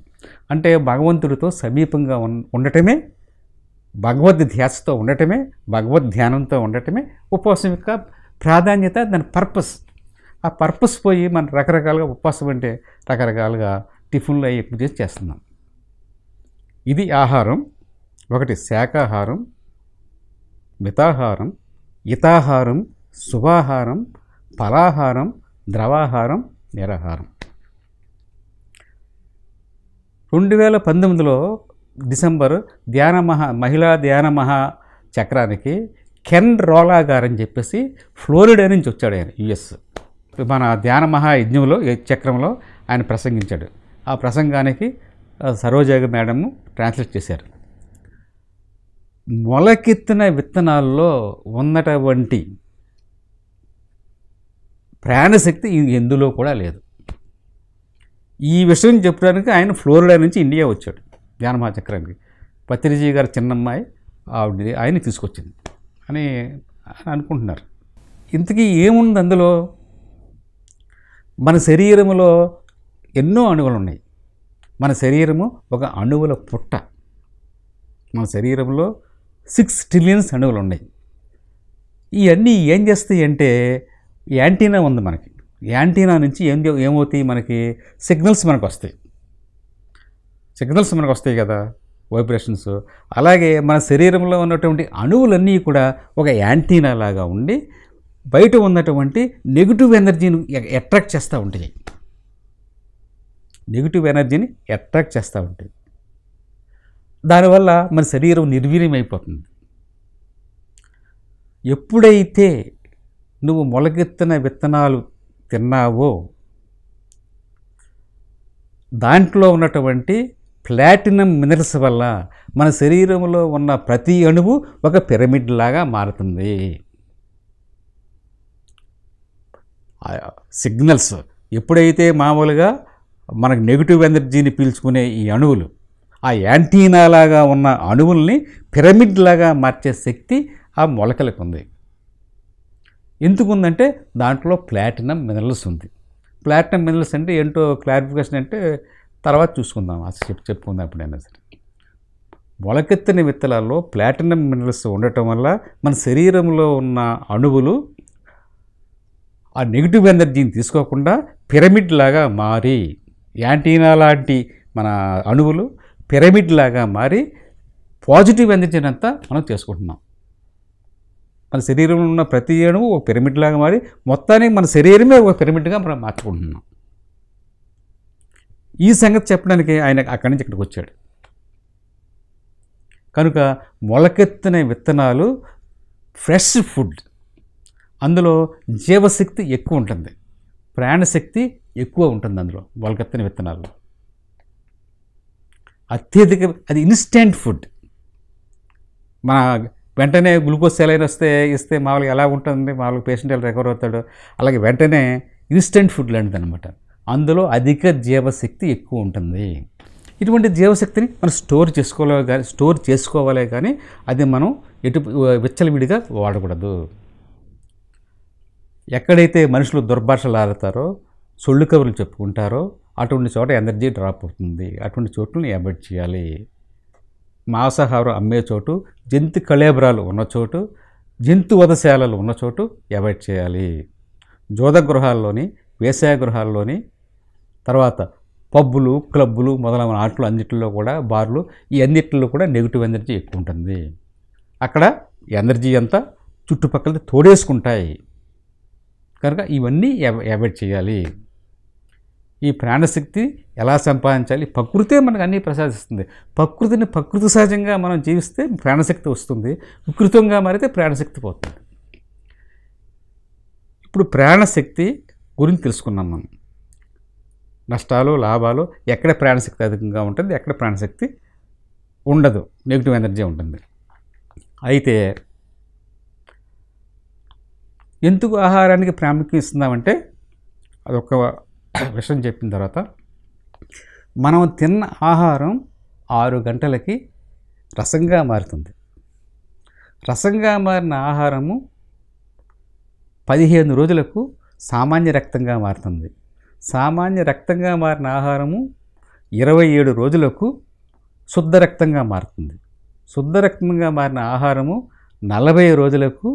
అంటే భగవంతుడితో సమీపంగా ఉండటమే భగవద్ ధ్యాసతో ఉండటమే భగవద్ ధ్యానంతో ఉండటమే ఉపవాసం యొక్క ప్రాధాన్యత దాని పర్పస్ ఆ పర్పస్ పోయి మనం రకరకాలుగా ఉపవాసం అంటే రకరకాలుగా టిఫిన్లు అవి ఎక్కువ చేసి చేస్తున్నాం ఇది ఆహారం ఒకటి శాకాహారం మితాహారం ఇతాహారం శుభాహారం ఫలాహారం ద్రవాహారం నిరాహారం రెండు వేల పంతొమ్మిదిలో డిసెంబర్ ధ్యాన మహా మహిళా ధ్యాన మహా చక్రానికి కెన్ రోలా గారు అని చెప్పేసి ఫ్లోరిడా నుంచి వచ్చాడు ఆయన యుఎస్ మన ధ్యాన మహా యజ్ఞంలో చక్రంలో ఆయన ప్రసంగించాడు ఆ ప్రసంగానికి సరోజాగ మేడము ట్రాన్స్లేట్ చేశారు మొలకెత్తిన విత్తనాల్లో ఉన్నటువంటి ప్రాణశక్తి ఎందులో కూడా లేదు ఈ విషయం చెప్పడానికి ఆయన ఫ్లోరిడా నుంచి ఇండియా వచ్చాడు జ్ఞానమహాచక్రానికి పత్రిజీ గారు చిన్నమ్మాయి ఆవిడ ఆయన తీసుకొచ్చింది అని అనుకుంటున్నారు ఇంతకీ ఏముంది అందులో మన శరీరంలో ఎన్నో అణువులు ఉన్నాయి మన శరీరము ఒక అణువుల పుట్ట మన శరీరంలో సిక్స్ ట్రిలియన్స్ అణువులు ఉన్నాయి ఇవన్నీ ఏం చేస్తాయి అంటే యాంటీనా ఉంది మనకి యాంటీనా నుంచి ఏం ఏమవుతాయి మనకి సిగ్నల్స్ మనకు వస్తాయి సిగ్నల్స్ మనకు వస్తాయి కదా వైబ్రేషన్స్ అలాగే మన శరీరంలో ఉన్నటువంటి అణువులన్నీ కూడా ఒక యాంటీనా లాగా ఉండి బయట ఉన్నటువంటి నెగిటివ్ ఎనర్జీని అట్రాక్ట్ చేస్తూ ఉంటాయి నెగిటివ్ ఎనర్జీని అట్రాక్ట్ చేస్తూ ఉంటుంది దానివల్ల మన శరీరం నిర్వీర్యం అయిపోతుంది ఎప్పుడైతే నువ్వు మొలకెత్తిన విత్తనాలు తిన్నావో దాంట్లో ఉన్నటువంటి ప్లాటినం మినరల్స్ వల్ల మన శరీరంలో ఉన్న ప్రతి అణువు ఒక పిరమిడ్ లాగా మారుతుంది సిగ్నల్స్ ఎప్పుడైతే మామూలుగా మనకు నెగిటివ్ ఎనర్జీని పీల్చుకునే ఈ అణువులు ఆ యాంటీనా లాగా ఉన్న అణువుల్ని పిరమిడ్ లాగా మార్చే శక్తి ఆ మొలకలకు ఉంది ఎందుకుందంటే దాంట్లో ప్లాటినం మినరల్స్ ఉంది ప్లాటినం మినరల్స్ అంటే ఏంటో క్లారిఫికేషన్ అంటే తర్వాత చూసుకుందాం అసలు చెప్పు చెప్పుకుందాం ఎప్పుడైనా సరే మొలకెత్తని విత్తనాల్లో ప్లాటినం మినరల్స్ ఉండటం వల్ల మన శరీరంలో ఉన్న అణువులు ఆ నెగిటివ్ ఎనర్జీని తీసుకోకుండా పిరమిడ్ లాగా మారి యాంటీనా లాంటి మన అణువులు పిరమిడ్ లాగా మారి పాజిటివ్ ఎనర్జీని అంతా మనం చేసుకుంటున్నాం మన శరీరంలో ఉన్న ప్రతి అణువు ఒక పిరమిడ్ లాగా మారి మొత్తానికి మన శరీరమే ఒక పిరమిడ్గా మనం మార్చుకుంటున్నాం ఈ సంగతి చెప్పడానికి ఆయన అక్కడి నుంచి ఇక్కడికి వచ్చాడు కనుక మొలకెత్తిన విత్తనాలు ఫ్రెష్ ఫుడ్ అందులో జీవశక్తి ఎక్కువ ఉంటుంది ప్రాణశక్తి ఎక్కువ ఉంటుంది అందులో మొలకెత్తిన విత్తనాలు అత్యధిక అది ఇన్స్టెంట్ ఫుడ్ మన వెంటనే గ్లూకోజ్ సెలైన్ వస్తే ఇస్తే మామూలుగా ఎలా ఉంటుంది మామూలుగా పేషెంట్ ఎలా రికవర్ అవుతాడు అలాగే వెంటనే ఇన్స్టెంట్ ఫుడ్ లాంటిది అనమాట అందులో అధిక జీవశక్తి ఎక్కువ ఉంటుంది ఇటువంటి జీవశక్తిని మనం స్టోర్ చేసుకోలే కానీ స్టోర్ చేసుకోవాలి కానీ అది మనం ఎటు విచ్చలవిడిగా వాడకూడదు ఎక్కడైతే మనుషులు దుర్భాషలు ఆడతారో సొళ్ళు కబుర్లు చెప్పుకుంటారో అటువంటి చోట ఎనర్జీ డ్రాప్ అవుతుంది అటువంటి చోట్లను అవాయిడ్ చేయాలి మాంసాహారం అమ్మే చోటు జంతు కళేబరాలు ఉన్న చోటు జంతు వధశాలలు ఉన్న చోటు అవాయిడ్ చేయాలి జోదగృహాల్లోని గృహాల్లోని తర్వాత పబ్బులు క్లబ్బులు మొదలైన ఆటలు అన్నింటిలో కూడా బార్లు ఈ అన్నిటిలో కూడా నెగిటివ్ ఎనర్జీ ఎక్కువ ఉంటుంది అక్కడ ఎనర్జీ అంతా చుట్టుపక్కల తోడేసుకుంటాయి కనుక ఇవన్నీ అవాయిడ్ చేయాలి ఈ ప్రాణశక్తి ఎలా సంపాదించాలి ప్రకృతే మనకు అన్నీ ప్రసాదిస్తుంది ప్రకృతిని ప్రకృతి సహజంగా మనం జీవిస్తే ప్రాణశక్తి వస్తుంది వికృతంగా మారితే ప్రాణశక్తి పోతుంది ఇప్పుడు ప్రాణశక్తి గురించి తెలుసుకున్నాం మనం నష్టాలు లాభాలు ఎక్కడ ప్రాణశక్తి అధికంగా ఉంటుంది ఎక్కడ ప్రాణశక్తి ఉండదు నెగిటివ్ ఎనర్జీ ఉంటుంది అయితే ఎందుకు ఆహారానికి ప్రాముఖ్యం ఇస్తున్నామంటే అదొక విషయం చెప్పిన తర్వాత మనం తిన్న ఆహారం ఆరు గంటలకి రసంగా మారుతుంది రసంగా మారిన ఆహారము పదిహేను రోజులకు సామాన్య రక్తంగా మారుతుంది సామాన్య రక్తంగా మారిన ఆహారము ఇరవై ఏడు రోజులకు శుద్ధ రక్తంగా మారుతుంది శుద్ధ రక్తంగా మారిన ఆహారము నలభై రోజులకు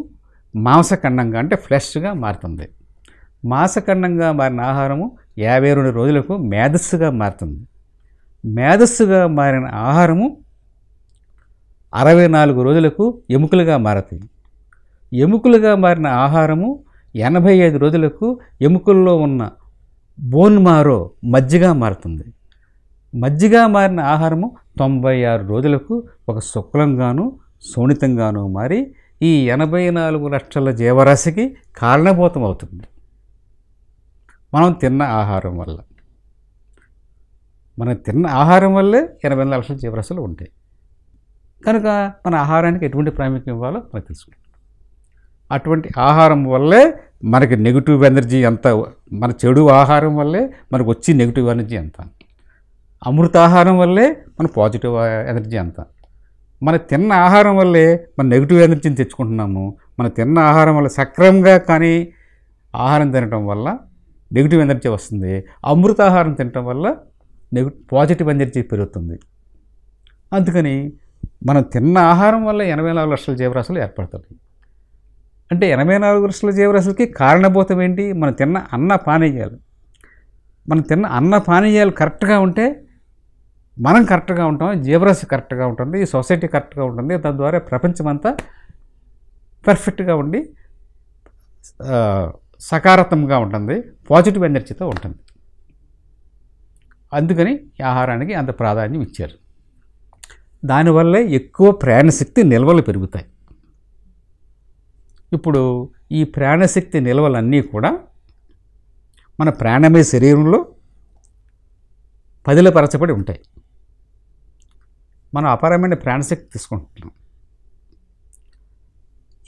మాంసఖండంగా అంటే ఫ్లెష్గా మారుతుంది మాంసఖండంగా మారిన ఆహారము యాభై రెండు రోజులకు మేధస్సుగా మారుతుంది మేధస్సుగా మారిన ఆహారము అరవై నాలుగు రోజులకు ఎముకలుగా మారుతుంది ఎముకలుగా మారిన ఆహారము ఎనభై ఐదు రోజులకు ఎముకల్లో ఉన్న బోన్ మారో మజ్జిగా మారుతుంది మజ్జిగా మారిన ఆహారము తొంభై ఆరు రోజులకు ఒక శుక్లంగాను శోణితంగాను మారి ఈ ఎనభై నాలుగు లక్షల జీవరాశికి కారణభూతం అవుతుంది మనం తిన్న ఆహారం వల్ల మనం తిన్న ఆహారం వల్లే ఎనభై లక్షల జీవరాశులు ఉంటాయి కనుక మన ఆహారానికి ఎటువంటి ప్రాముఖ్యం ఇవ్వాలో మనం తెలుసుకుంటాం అటువంటి ఆహారం వల్లే మనకి నెగిటివ్ ఎనర్జీ ఎంత మన చెడు ఆహారం వల్లే మనకు వచ్చి నెగిటివ్ ఎనర్జీ ఎంత అమృతాహారం వల్లే మన పాజిటివ్ ఎనర్జీ ఎంత మన తిన్న ఆహారం వల్లే మన నెగిటివ్ ఎనర్జీని తెచ్చుకుంటున్నాము మన తిన్న ఆహారం వల్ల సక్రమంగా కానీ ఆహారం తినటం వల్ల నెగిటివ్ ఎనర్జీ వస్తుంది అమృతాహారం తినటం వల్ల నెగి పాజిటివ్ ఎనర్జీ పెరుగుతుంది అందుకని మనం తిన్న ఆహారం వల్ల ఎనభై నాలుగు లక్షల జీవరాశులు ఏర్పడతాయి అంటే ఎనభై నాలుగు వరుసల జీవరాశులకి కారణభూతం ఏంటి మనం తిన్న అన్న పానీయాలు మనం తిన్న అన్న పానీయాలు కరెక్ట్గా ఉంటే మనం కరెక్ట్గా ఉంటాం జీవరాశి కరెక్ట్గా ఉంటుంది ఈ సొసైటీ కరెక్ట్గా ఉంటుంది తద్వారా ప్రపంచమంతా పర్ఫెక్ట్గా ఉండి సకారాత్మకంగా ఉంటుంది పాజిటివ్ ఎనర్జీతో ఉంటుంది అందుకని ఆహారానికి అంత ప్రాధాన్యం ఇచ్చారు దానివల్లే ఎక్కువ ప్రయాణశక్తి నిల్వలు పెరుగుతాయి ఇప్పుడు ఈ ప్రాణశక్తి నిల్వలన్నీ కూడా మన ప్రాణమే శరీరంలో పదిలపరచబడి ఉంటాయి మనం అపారమైన ప్రాణశక్తి తీసుకుంటున్నాం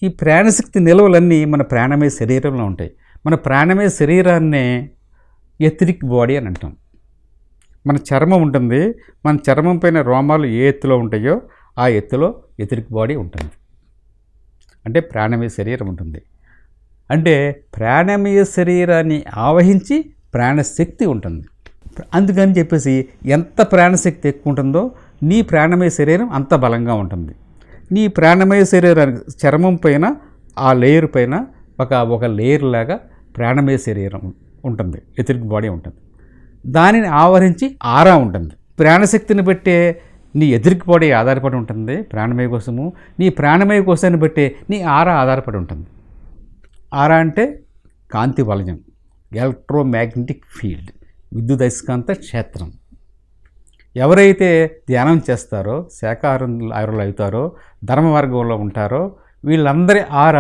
ఈ ప్రాణశక్తి నిల్వలన్నీ మన ప్రాణమే శరీరంలో ఉంటాయి మన ప్రాణమే శరీరాన్నే ఎత్రిక్ బాడీ అని అంటాం మన చర్మం ఉంటుంది మన చర్మం పైన రోమాలు ఏ ఎత్తులో ఉంటాయో ఆ ఎత్తులో ఎత్రిక్ బాడీ ఉంటుంది అంటే ప్రాణమయ శరీరం ఉంటుంది అంటే ప్రాణమయ శరీరాన్ని ఆవహించి ప్రాణశక్తి ఉంటుంది అందుకని చెప్పేసి ఎంత ప్రాణశక్తి ఎక్కువ ఉంటుందో నీ ప్రాణమయ శరీరం అంత బలంగా ఉంటుంది నీ ప్రాణమయ శరీరానికి చర్మం పైన ఆ లేయర్ పైన ఒక ఒక లేయర్ లాగా ప్రాణమయ శరీరం ఉంటుంది ఎథరిక్ బాడీ ఉంటుంది దానిని ఆవరించి ఆరా ఉంటుంది ప్రాణశక్తిని బట్టే నీ పోడే ఆధారపడి ఉంటుంది ప్రాణమయ కోసము నీ ప్రాణమయ కోసాన్ని బట్టే నీ ఆరా ఆధారపడి ఉంటుంది ఆరా అంటే కాంతి వలయం ఎలక్ట్రోమాగ్నెటిక్ ఫీల్డ్ విద్యుత్ అయస్కాంత క్షేత్రం ఎవరైతే ధ్యానం చేస్తారో శాఖాహారులు అవుతారో ధర్మ మార్గంలో ఉంటారో వీళ్ళందరి ఆర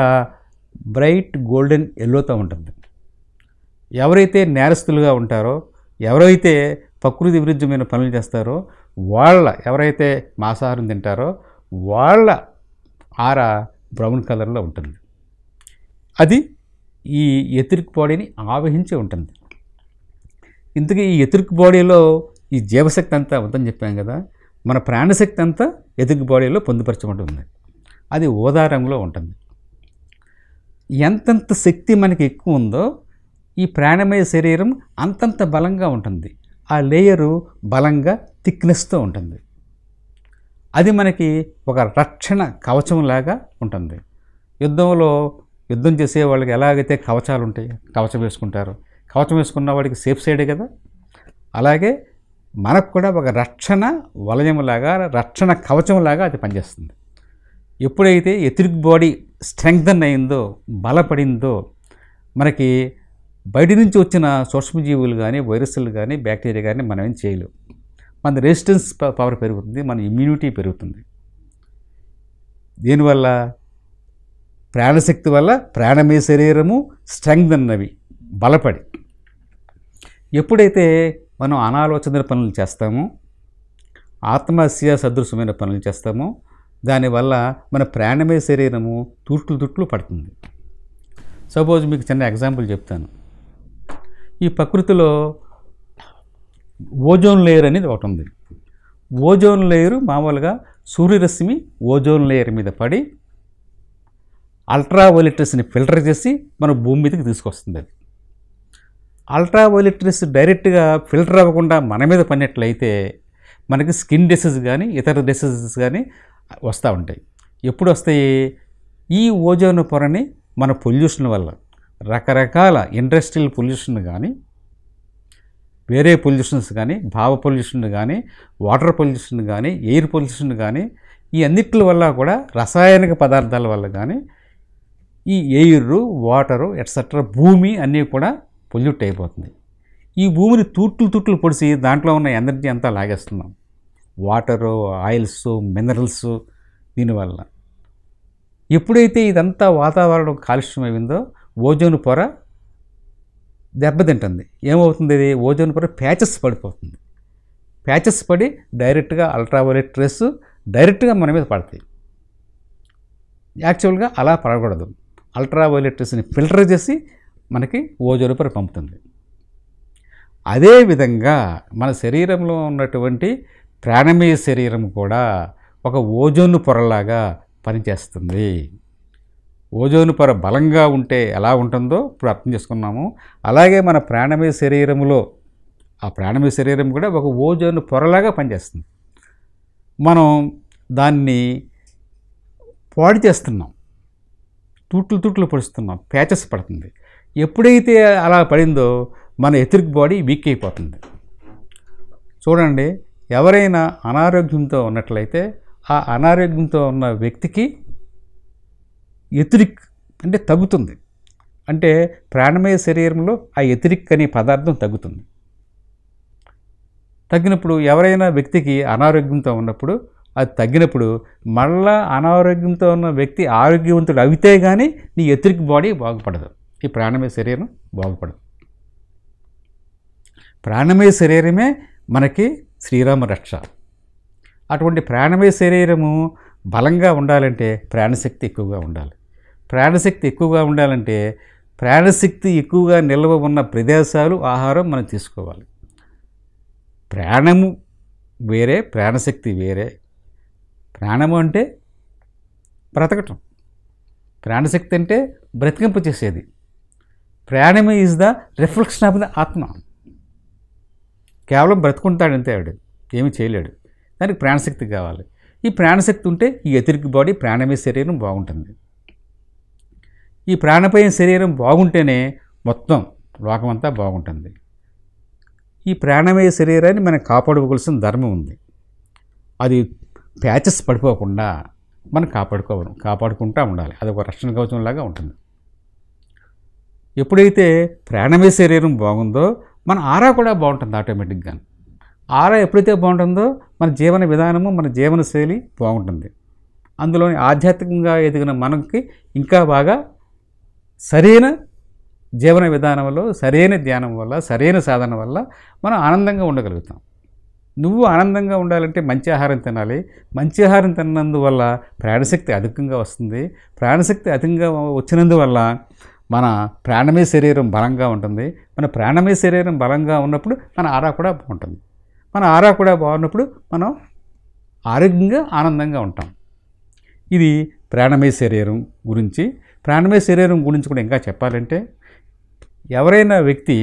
బ్రైట్ గోల్డెన్ ఎల్లోతో ఉంటుంది ఎవరైతే నేరస్తులుగా ఉంటారో ఎవరైతే ప్రకృతి విరుద్ధమైన పనులు చేస్తారో వాళ్ళ ఎవరైతే మాంసాహారం తింటారో వాళ్ళ ఆర బ్రౌన్ కలర్లో ఉంటుంది అది ఈ ఎతిరిక్ బాడీని ఆవహించి ఉంటుంది ఇందుకు ఈ ఎతిరిక్ బాడీలో ఈ జీవశక్తి అంతా ఉందని చెప్పాం కదా మన ప్రాణశక్తి అంతా ఎదురు బాడీలో పొందుపరచబడి అది ఓదారంలో రంగులో ఉంటుంది ఎంతంత శక్తి మనకి ఎక్కువ ఉందో ఈ ప్రాణమయ శరీరం అంతంత బలంగా ఉంటుంది ఆ లేయరు బలంగా థిక్నెస్తో ఉంటుంది అది మనకి ఒక రక్షణ కవచంలాగా ఉంటుంది యుద్ధంలో యుద్ధం చేసే వాళ్ళకి ఎలాగైతే కవచాలు ఉంటాయి కవచం వేసుకుంటారు కవచం వేసుకున్న వాడికి సేఫ్ సైడే కదా అలాగే మనకు కూడా ఒక రక్షణ వలయంలాగా రక్షణ కవచంలాగా అది పనిచేస్తుంది ఎప్పుడైతే ఎతిరిక్ బాడీ స్ట్రెంగ్థన్ అయిందో బలపడిందో మనకి బయట నుంచి వచ్చిన సూక్ష్మజీవులు కానీ వైరస్లు కానీ బ్యాక్టీరియా కానీ మనం ఏం చేయలేము మన రెసిస్టెన్స్ పవర్ పెరుగుతుంది మన ఇమ్యూనిటీ పెరుగుతుంది దీనివల్ల ప్రాణశక్తి వల్ల ప్రాణమే శరీరము స్ట్రెంగ్త్ అన్నవి బలపడి ఎప్పుడైతే మనం అనాలోచన పనులు చేస్తామో ఆత్మహత్య సదృశమైన పనులు చేస్తామో దానివల్ల మన ప్రాణమే శరీరము తుట్లు తుట్లు పడుతుంది సపోజ్ మీకు చిన్న ఎగ్జాంపుల్ చెప్తాను ఈ ప్రకృతిలో ఓజోన్ లేయర్ అనేది ఒకటి ఉంది ఓజోన్ లేయరు మామూలుగా సూర్యరశ్మి ఓజోన్ లేయర్ మీద పడి అల్ట్రావైలెట్రస్ని ఫిల్టర్ చేసి మన భూమి మీదకి తీసుకొస్తుంది అది అల్ట్రావైలెట్రస్ డైరెక్ట్గా ఫిల్టర్ అవ్వకుండా మన మీద పడినట్లయితే మనకి స్కిన్ డిసీజ్ కానీ ఇతర డిసీజెస్ కానీ వస్తూ ఉంటాయి ఎప్పుడు వస్తాయి ఈ ఓజోన్ పొరని మన పొల్యూషన్ వల్ల రకరకాల ఇండస్ట్రియల్ పొల్యూషన్ కానీ వేరే పొల్యూషన్స్ కానీ భావ పొల్యూషన్ కానీ వాటర్ పొల్యూషన్ కానీ ఎయిర్ పొల్యూషన్ కానీ ఈ అన్నిటి వల్ల కూడా రసాయనిక పదార్థాల వల్ల కానీ ఈ ఎయిర్ వాటరు ఎట్సెట్రా భూమి అన్నీ కూడా పొల్యూట్ అయిపోతుంది ఈ భూమిని తూట్లు తూట్లు పొడిసి దాంట్లో ఉన్న ఎనర్జీ అంతా లాగేస్తున్నాం వాటరు ఆయిల్స్ మినరల్స్ దీనివల్ల ఎప్పుడైతే ఇదంతా వాతావరణం కాలుష్యం అయిందో ఓజోన్ పొర దెబ్బతింటుంది ఏమవుతుంది ఇది ఓజోన్ పొర ప్యాచెస్ పడిపోతుంది ప్యాచెస్ పడి డైరెక్ట్గా అల్ట్రావైలెట్ రేస్ డైరెక్ట్గా మన మీద పడతాయి యాక్చువల్గా అలా పడకూడదు అల్ట్రావైలెట్ రేస్ని ఫిల్టర్ చేసి మనకి ఓజోన్ పొర పంపుతుంది అదేవిధంగా మన శరీరంలో ఉన్నటువంటి ప్రాణమయ శరీరం కూడా ఒక ఓజోన్ పొరలాగా పనిచేస్తుంది ఓజోను పొర బలంగా ఉంటే ఎలా ఉంటుందో ఇప్పుడు అర్థం చేసుకున్నాము అలాగే మన ప్రాణమయ శరీరంలో ఆ ప్రాణమయ శరీరం కూడా ఒక ఓజోను పొరలాగా పనిచేస్తుంది మనం దాన్ని పాడు చేస్తున్నాం తుట్లు తుట్లు పడుస్తున్నాం ప్యాచెస్ పడుతుంది ఎప్పుడైతే అలా పడిందో మన ఎతిరికి బాడీ వీక్ అయిపోతుంది చూడండి ఎవరైనా అనారోగ్యంతో ఉన్నట్లయితే ఆ అనారోగ్యంతో ఉన్న వ్యక్తికి ఎతిరిక్ అంటే తగ్గుతుంది అంటే ప్రాణమయ శరీరంలో ఆ ఎతిరిక్ అనే పదార్థం తగ్గుతుంది తగ్గినప్పుడు ఎవరైనా వ్యక్తికి అనారోగ్యంతో ఉన్నప్పుడు అది తగ్గినప్పుడు మళ్ళా అనారోగ్యంతో ఉన్న వ్యక్తి ఆరోగ్యవంతుడు అవితే కానీ నీ ఎతిరిక్ బాడీ బాగుపడదు ఈ ప్రాణమయ శరీరం బాగుపడదు ప్రాణమయ శరీరమే మనకి శ్రీరామ రక్ష అటువంటి ప్రాణమయ శరీరము బలంగా ఉండాలంటే ప్రాణశక్తి ఎక్కువగా ఉండాలి ప్రాణశక్తి ఎక్కువగా ఉండాలంటే ప్రాణశక్తి ఎక్కువగా నిల్వ ఉన్న ప్రదేశాలు ఆహారం మనం తీసుకోవాలి ప్రాణము వేరే ప్రాణశక్తి వేరే ప్రాణము అంటే బ్రతకటం ప్రాణశక్తి అంటే బ్రతికింపు చేసేది ప్రాణము is the reflection of the ఆత్మ కేవలం బ్రతుకుంటాడంతే ఆవిడ ఏమీ చేయలేడు దానికి ప్రాణశక్తి కావాలి ఈ ప్రాణశక్తి ఉంటే ఈ ఎతిరికి బాడీ ప్రాణమే శరీరం బాగుంటుంది ఈ ప్రాణపయం శరీరం బాగుంటేనే మొత్తం లోకమంతా బాగుంటుంది ఈ ప్రాణమయ శరీరాన్ని మనం కాపాడుకోవాల్సిన ధర్మం ఉంది అది ప్యాచెస్ పడిపోకుండా మనం కాపాడుకోవడం కాపాడుకుంటూ ఉండాలి అది ఒక రక్షణ కవచంలాగా ఉంటుంది ఎప్పుడైతే ప్రాణమయ శరీరం బాగుందో మన ఆరా కూడా బాగుంటుంది ఆటోమేటిక్గా ఆరా ఎప్పుడైతే బాగుంటుందో మన జీవన విధానము మన జీవన శైలి బాగుంటుంది అందులోని ఆధ్యాత్మికంగా ఎదిగిన మనకి ఇంకా బాగా సరైన జీవన విధానంలో సరైన ధ్యానం వల్ల సరైన సాధన వల్ల మనం ఆనందంగా ఉండగలుగుతాం నువ్వు ఆనందంగా ఉండాలంటే మంచి ఆహారం తినాలి మంచి ఆహారం తిన్నందువల్ల ప్రాణశక్తి అధికంగా వస్తుంది ప్రాణశక్తి అధికంగా వచ్చినందువల్ల మన ప్రాణమే శరీరం బలంగా ఉంటుంది మన ప్రాణమే శరీరం బలంగా ఉన్నప్పుడు మన ఆరా కూడా బాగుంటుంది మన ఆరా కూడా బాగున్నప్పుడు మనం ఆరోగ్యంగా ఆనందంగా ఉంటాం ఇది ప్రాణమే శరీరం గురించి ప్రాణమే శరీరం గురించి కూడా ఇంకా చెప్పాలంటే ఎవరైనా వ్యక్తి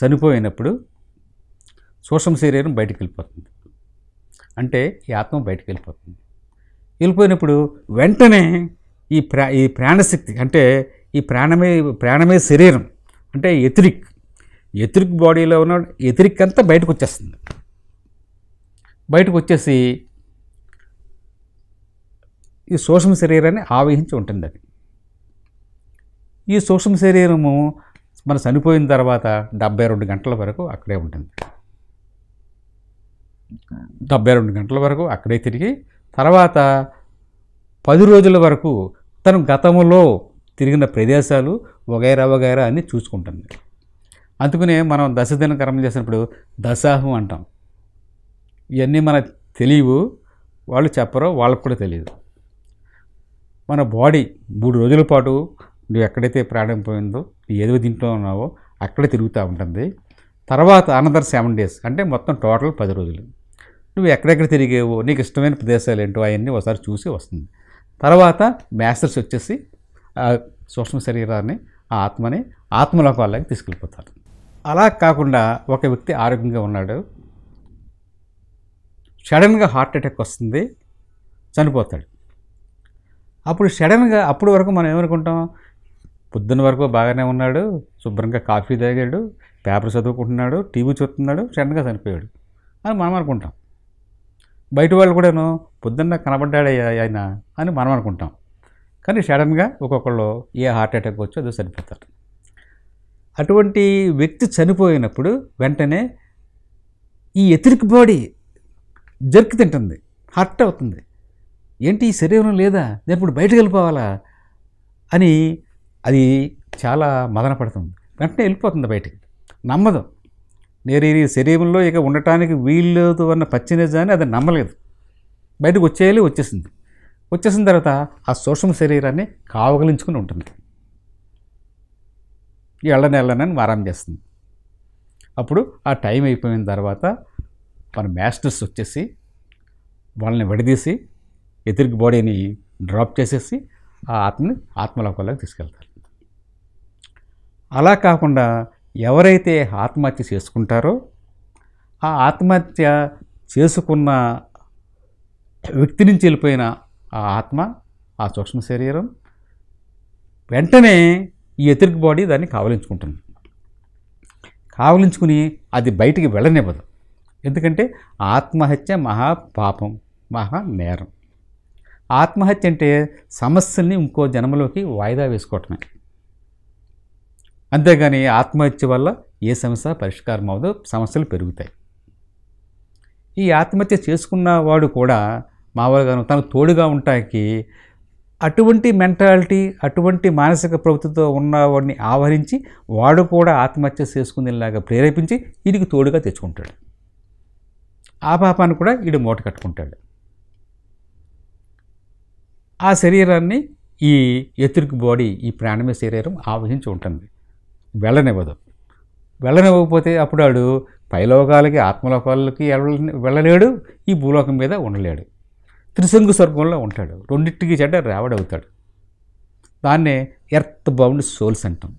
చనిపోయినప్పుడు సూక్ష్మ శరీరం బయటికి వెళ్ళిపోతుంది అంటే ఈ ఆత్మ బయటికి వెళ్ళిపోతుంది వెళ్ళిపోయినప్పుడు వెంటనే ఈ ప్రా ఈ ప్రాణశక్తి అంటే ఈ ప్రాణమే ప్రాణమే శరీరం అంటే ఎతిరిక్ ఎతిరిక్ బాడీలో ఉన్న ఎతిరిక్ అంతా బయటకు వచ్చేస్తుంది బయటకు వచ్చేసి ఈ సూక్ష్మ శరీరాన్ని ఆవహించి ఉంటుంది అది ఈ సూక్ష్మ శరీరము మన చనిపోయిన తర్వాత డెబ్బై రెండు గంటల వరకు అక్కడే ఉంటుంది డెబ్బై రెండు గంటల వరకు అక్కడే తిరిగి తర్వాత పది రోజుల వరకు తను గతంలో తిరిగిన ప్రదేశాలు వగైరా వగైరా అని చూసుకుంటుంది అందుకనే మనం దిన కర్మ చేసినప్పుడు దశాహం అంటాం ఇవన్నీ మన తెలియవు వాళ్ళు చెప్పరో వాళ్ళకు కూడా తెలియదు మన బాడీ మూడు రోజుల పాటు నువ్వు ఎక్కడైతే ప్రాణం పోయిందో ఏదో దీంట్లో ఉన్నావో అక్కడే తిరుగుతూ ఉంటుంది తర్వాత అనదర్ సెవెన్ డేస్ అంటే మొత్తం టోటల్ పది రోజులు నువ్వు ఎక్కడెక్కడ తిరిగేవో నీకు ఇష్టమైన ప్రదేశాలు ఏంటో అవన్నీ ఒకసారి చూసి వస్తుంది తర్వాత మ్యాస్టర్స్ వచ్చేసి సూక్ష్మ శరీరాన్ని ఆ ఆత్మని ఆత్మలోకాలకి తీసుకెళ్ళిపోతారు అలా కాకుండా ఒక వ్యక్తి ఆరోగ్యంగా ఉన్నాడు సడన్గా హార్ట్ అటాక్ వస్తుంది చనిపోతాడు అప్పుడు సడన్గా అప్పుడు వరకు మనం ఏమనుకుంటాం పొద్దున్న వరకు బాగానే ఉన్నాడు శుభ్రంగా కాఫీ తాగాడు పేపర్ చదువుకుంటున్నాడు టీవీ చూస్తున్నాడు సడన్గా చనిపోయాడు అని మనం అనుకుంటాం బయట వాళ్ళు కూడాను పొద్దున్న కనబడ్డాడు ఆయన అని మనం అనుకుంటాం కానీ సడన్గా ఒక్కొక్కళ్ళు ఏ హార్ట్ అటాక్ వచ్చో అదో చనిపోతారు అటువంటి వ్యక్తి చనిపోయినప్పుడు వెంటనే ఈ ఎతిరికి బాడీ జర్క్ తింటుంది హర్ట్ అవుతుంది ఏంటి ఈ శరీరం లేదా నేను ఇప్పుడు బయటకు వెళ్ళిపోవాలా అని అది చాలా మదన పడుతుంది వెంటనే వెళ్ళిపోతుంది బయటికి నమ్మదు నేను ఈ శరీరంలో ఇక ఉండటానికి వీల్లేదు అన్న పచ్చి నిజాన్ని అది నమ్మలేదు బయటకు వచ్చేయాలి వచ్చేసింది వచ్చేసిన తర్వాత ఆ సూక్ష్మ శరీరాన్ని కావగలించుకుని ఉంటుంది ఎళ్ళని వెళ్ళనని వారం చేస్తుంది అప్పుడు ఆ టైం అయిపోయిన తర్వాత మన మాస్టర్స్ వచ్చేసి వాళ్ళని విడదీసి ఎదురికి బాడీని డ్రాప్ చేసేసి ఆ ఆత్మని ఆత్మలోకంలోకి తీసుకెళ్తారు అలా కాకుండా ఎవరైతే ఆత్మహత్య చేసుకుంటారో ఆ ఆత్మహత్య చేసుకున్న వ్యక్తి నుంచి వెళ్ళిపోయిన ఆ ఆత్మ ఆ సూక్ష్మ శరీరం వెంటనే ఈ ఎతిరిక్ బాడీ దాన్ని కావలించుకుంటుంది కావలించుకుని అది బయటికి వెళ్ళనివ్వదు ఎందుకంటే ఆత్మహత్య మహాపాపం మహా నేరం ఆత్మహత్య అంటే సమస్యల్ని ఇంకో జన్మలోకి వాయిదా వేసుకోవటమే అంతేగాని ఆత్మహత్య వల్ల ఏ సమస్య పరిష్కారం అవదో సమస్యలు పెరుగుతాయి ఈ ఆత్మహత్య చేసుకున్నవాడు కూడా మామూలుగా తనకు తోడుగా ఉంటాకి అటువంటి మెంటాలిటీ అటువంటి మానసిక ప్రవృత్తితో ఉన్నవాడిని ఆవరించి వాడు కూడా ఆత్మహత్య చేసుకునేలాగా ప్రేరేపించి వీడికి తోడుగా తెచ్చుకుంటాడు ఆ పాపాన్ని కూడా వీడు మూట కట్టుకుంటాడు ఆ శరీరాన్ని ఈ ఎత్తుకు బాడీ ఈ ప్రాణమే శరీరం ఆవహించి ఉంటుంది వెళ్ళనివ్వదు వెళ్ళనివ్వకపోతే అప్పుడు వాడు పైలోకాలకి ఆత్మలోకాలకి వెళ్ళలేడు ఈ భూలోకం మీద ఉండలేడు త్రిశంగు స్వర్గంలో ఉంటాడు రెండింటికి చెడ్డ రావడవుతాడు దాన్నే ఎర్త్ బౌండ్ సోల్స్ అంటాం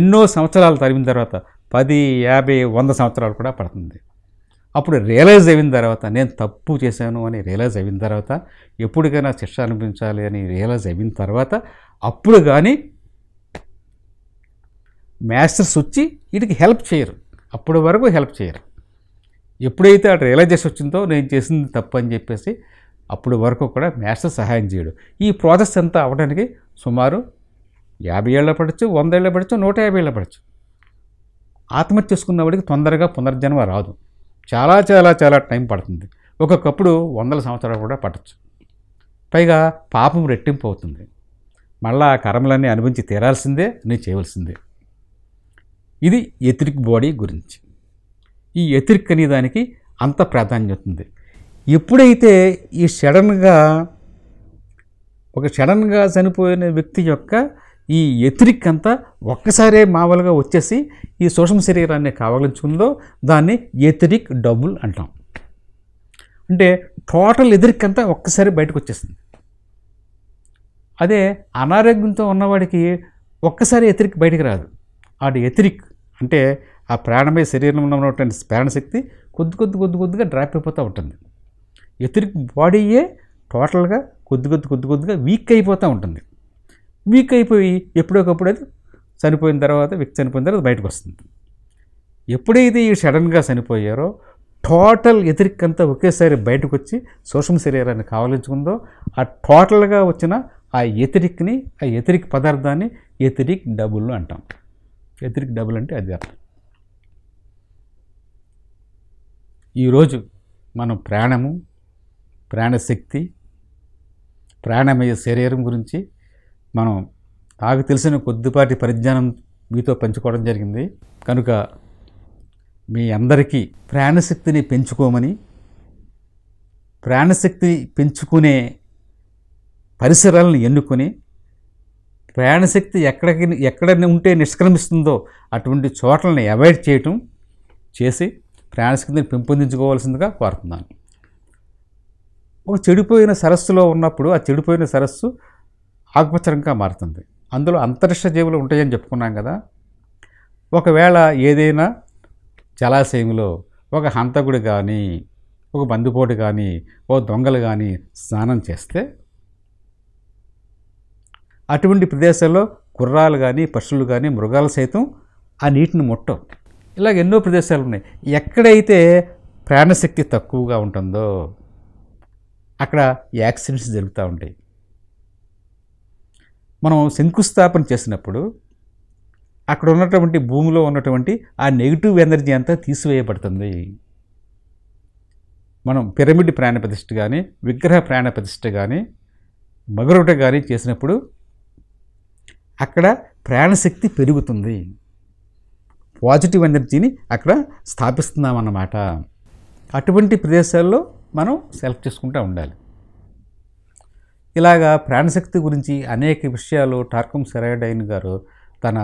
ఎన్నో సంవత్సరాలు తరిగిన తర్వాత పది యాభై వంద సంవత్సరాలు కూడా పడుతుంది అప్పుడు రియలైజ్ అయిన తర్వాత నేను తప్పు చేశాను అని రియలైజ్ అయిన తర్వాత ఎప్పటికైనా శిక్ష అనిపించాలి అని రియలైజ్ అయిన తర్వాత అప్పుడు కానీ మాస్టర్స్ వచ్చి వీటికి హెల్ప్ చేయరు అప్పటి వరకు హెల్ప్ చేయరు ఎప్పుడైతే అటు చేసి వచ్చిందో నేను చేసింది తప్పు అని చెప్పేసి అప్పుడు వరకు కూడా మాస్టర్ సహాయం చేయడు ఈ ప్రాసెస్ అంతా అవ్వడానికి సుమారు యాభై ఏళ్ళ పడచ్చు వంద ఏళ్ళ పడచ్చు నూట యాభై ఏళ్ళ పడచ్చు ఆత్మహత్య వాడికి తొందరగా పునర్జన్మ రాదు చాలా చాలా చాలా టైం పడుతుంది ఒక్కొక్కప్పుడు వందల సంవత్సరాలు కూడా పట్టచ్చు పైగా పాపం రెట్టింపు అవుతుంది మళ్ళా ఆ కర్మలన్నీ అనుభవించి తీరాల్సిందే నీ చేయవలసిందే ఇది ఎతిరిక్ బాడీ గురించి ఈ ఎతిరిక్ అనే దానికి అంత ప్రాధాన్యత ఉంది ఎప్పుడైతే ఈ సడన్గా ఒక సడన్గా చనిపోయిన వ్యక్తి యొక్క ఈ ఎతిరిక్ అంతా ఒక్కసారే మామూలుగా వచ్చేసి ఈ సూక్ష్మ శరీరాన్ని కావలించుకుందో దాన్ని ఎతిరిక్ డబుల్ అంటాం అంటే టోటల్ ఎదిరిక్ అంతా ఒక్కసారి బయటకు వచ్చేస్తుంది అదే అనారోగ్యంతో ఉన్నవాడికి ఒక్కసారి ఎతిరిక్ బయటికి రాదు ఆడు ఎతిరిక్ అంటే ఆ ప్రాణమయ శరీరంలో ఉన్నటువంటి ప్రాణశక్తి కొద్ది కొద్ది కొద్ది కొద్దిగా డ్రాప్ అయిపోతూ ఉంటుంది ఎతిరిక్ బాడీయే టోటల్గా కొద్ది కొద్ది కొద్ది కొద్దిగా వీక్ అయిపోతూ ఉంటుంది వీక్ అయిపోయి ఎప్పుడొకప్పుడు అది చనిపోయిన తర్వాత వ్యక్తి చనిపోయిన తర్వాత బయటకు వస్తుంది ఎప్పుడైతే ఈ సడన్గా చనిపోయారో టోటల్ ఎదిరికంతా ఒకేసారి బయటకు వచ్చి సూక్ష్మ శరీరాన్ని కావలించుకుందో ఆ టోటల్గా వచ్చిన ఆ ఎతిరిక్ని ఆ ఎతిరిక్ పదార్థాన్ని ఎతిరిక్ డబుల్ అంటాం ఎతిరిక్ డబుల్ అంటే అది అర్థం ఈరోజు మనం ప్రాణము ప్రాణశక్తి ప్రాణమయ్యే శరీరం గురించి మనం నాకు తెలిసిన కొద్దిపాటి పరిజ్ఞానం మీతో పంచుకోవడం జరిగింది కనుక మీ అందరికీ ప్రాణశక్తిని పెంచుకోమని ప్రాణశక్తి పెంచుకునే పరిసరాలను ఎన్నుకొని ప్రాణశక్తి ఎక్కడికి ఎక్కడ ఉంటే నిష్క్రమిస్తుందో అటువంటి చోట్లను అవాయిడ్ చేయటం చేసి ప్రాణశక్తిని పెంపొందించుకోవాల్సిందిగా కోరుతున్నాను ఒక చెడిపోయిన సరస్సులో ఉన్నప్పుడు ఆ చెడిపోయిన సరస్సు ఆకుపచ్చరంగా మారుతుంది అందులో అంతరిక్ష జీవులు ఉంటాయని చెప్పుకున్నాం కదా ఒకవేళ ఏదైనా జలాశయంలో ఒక హంతకుడు కానీ ఒక బందుపోటు కానీ ఓ దొంగలు కానీ స్నానం చేస్తే అటువంటి ప్రదేశాల్లో గుర్రాలు కానీ పశువులు కానీ మృగాలు సైతం ఆ నీటిని ముట్టవు ఇలాగ ఎన్నో ప్రదేశాలు ఉన్నాయి ఎక్కడైతే ప్రాణశక్తి తక్కువగా ఉంటుందో అక్కడ యాక్సిడెంట్స్ జరుగుతూ ఉంటాయి మనం శంకుస్థాపన చేసినప్పుడు అక్కడ ఉన్నటువంటి భూమిలో ఉన్నటువంటి ఆ నెగిటివ్ ఎనర్జీ అంతా తీసివేయబడుతుంది మనం పిరమిడ్ ప్రాణ ప్రతిష్ఠ కానీ విగ్రహ ప్రాణ ప్రతిష్ఠ కానీ మగరొట కానీ చేసినప్పుడు అక్కడ ప్రాణశక్తి పెరుగుతుంది పాజిటివ్ ఎనర్జీని అక్కడ స్థాపిస్తున్నామన్నమాట అటువంటి ప్రదేశాల్లో మనం సెలెక్ట్ చేసుకుంటూ ఉండాలి ఇలాగా ప్రాణశక్తి గురించి అనేక విషయాలు టార్కం సెరాయిడైన్ గారు తన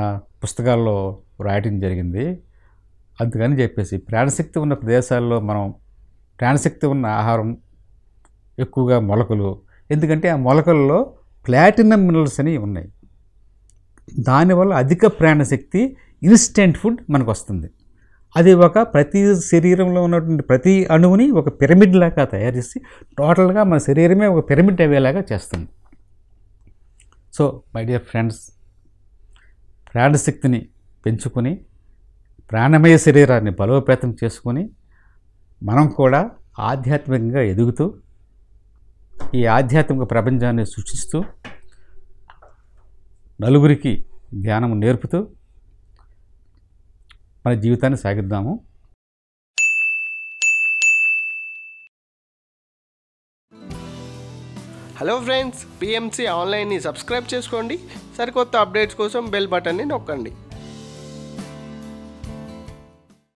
పుస్తకాల్లో వ్రాయడం జరిగింది అందుకని చెప్పేసి ప్రాణశక్తి ఉన్న ప్రదేశాల్లో మనం ప్రాణశక్తి ఉన్న ఆహారం ఎక్కువగా మొలకలు ఎందుకంటే ఆ మొలకల్లో ప్లాటినం మినరల్స్ అని ఉన్నాయి దానివల్ల అధిక ప్రాణశక్తి ఇన్స్టెంట్ ఫుడ్ మనకు వస్తుంది అది ఒక ప్రతి శరీరంలో ఉన్నటువంటి ప్రతి అణువుని ఒక పిరమిడ్ లాగా తయారు చేసి టోటల్గా మన శరీరమే ఒక పిరమిడ్ అయ్యేలాగా చేస్తుంది సో మై డియర్ ఫ్రెండ్స్ ప్రాణశక్తిని పెంచుకొని ప్రాణమయ శరీరాన్ని బలోపేతం చేసుకొని మనం కూడా ఆధ్యాత్మికంగా ఎదుగుతూ ఈ ఆధ్యాత్మిక ప్రపంచాన్ని సృష్టిస్తూ నలుగురికి ధ్యానం నేర్పుతూ మన జీవితాన్ని సాగిద్దాము హలో ఫ్రెండ్స్ పిఎంసి ఆన్లైన్ని సబ్స్క్రైబ్ చేసుకోండి సరికొత్త అప్డేట్స్ కోసం బెల్ బటన్ని నొక్కండి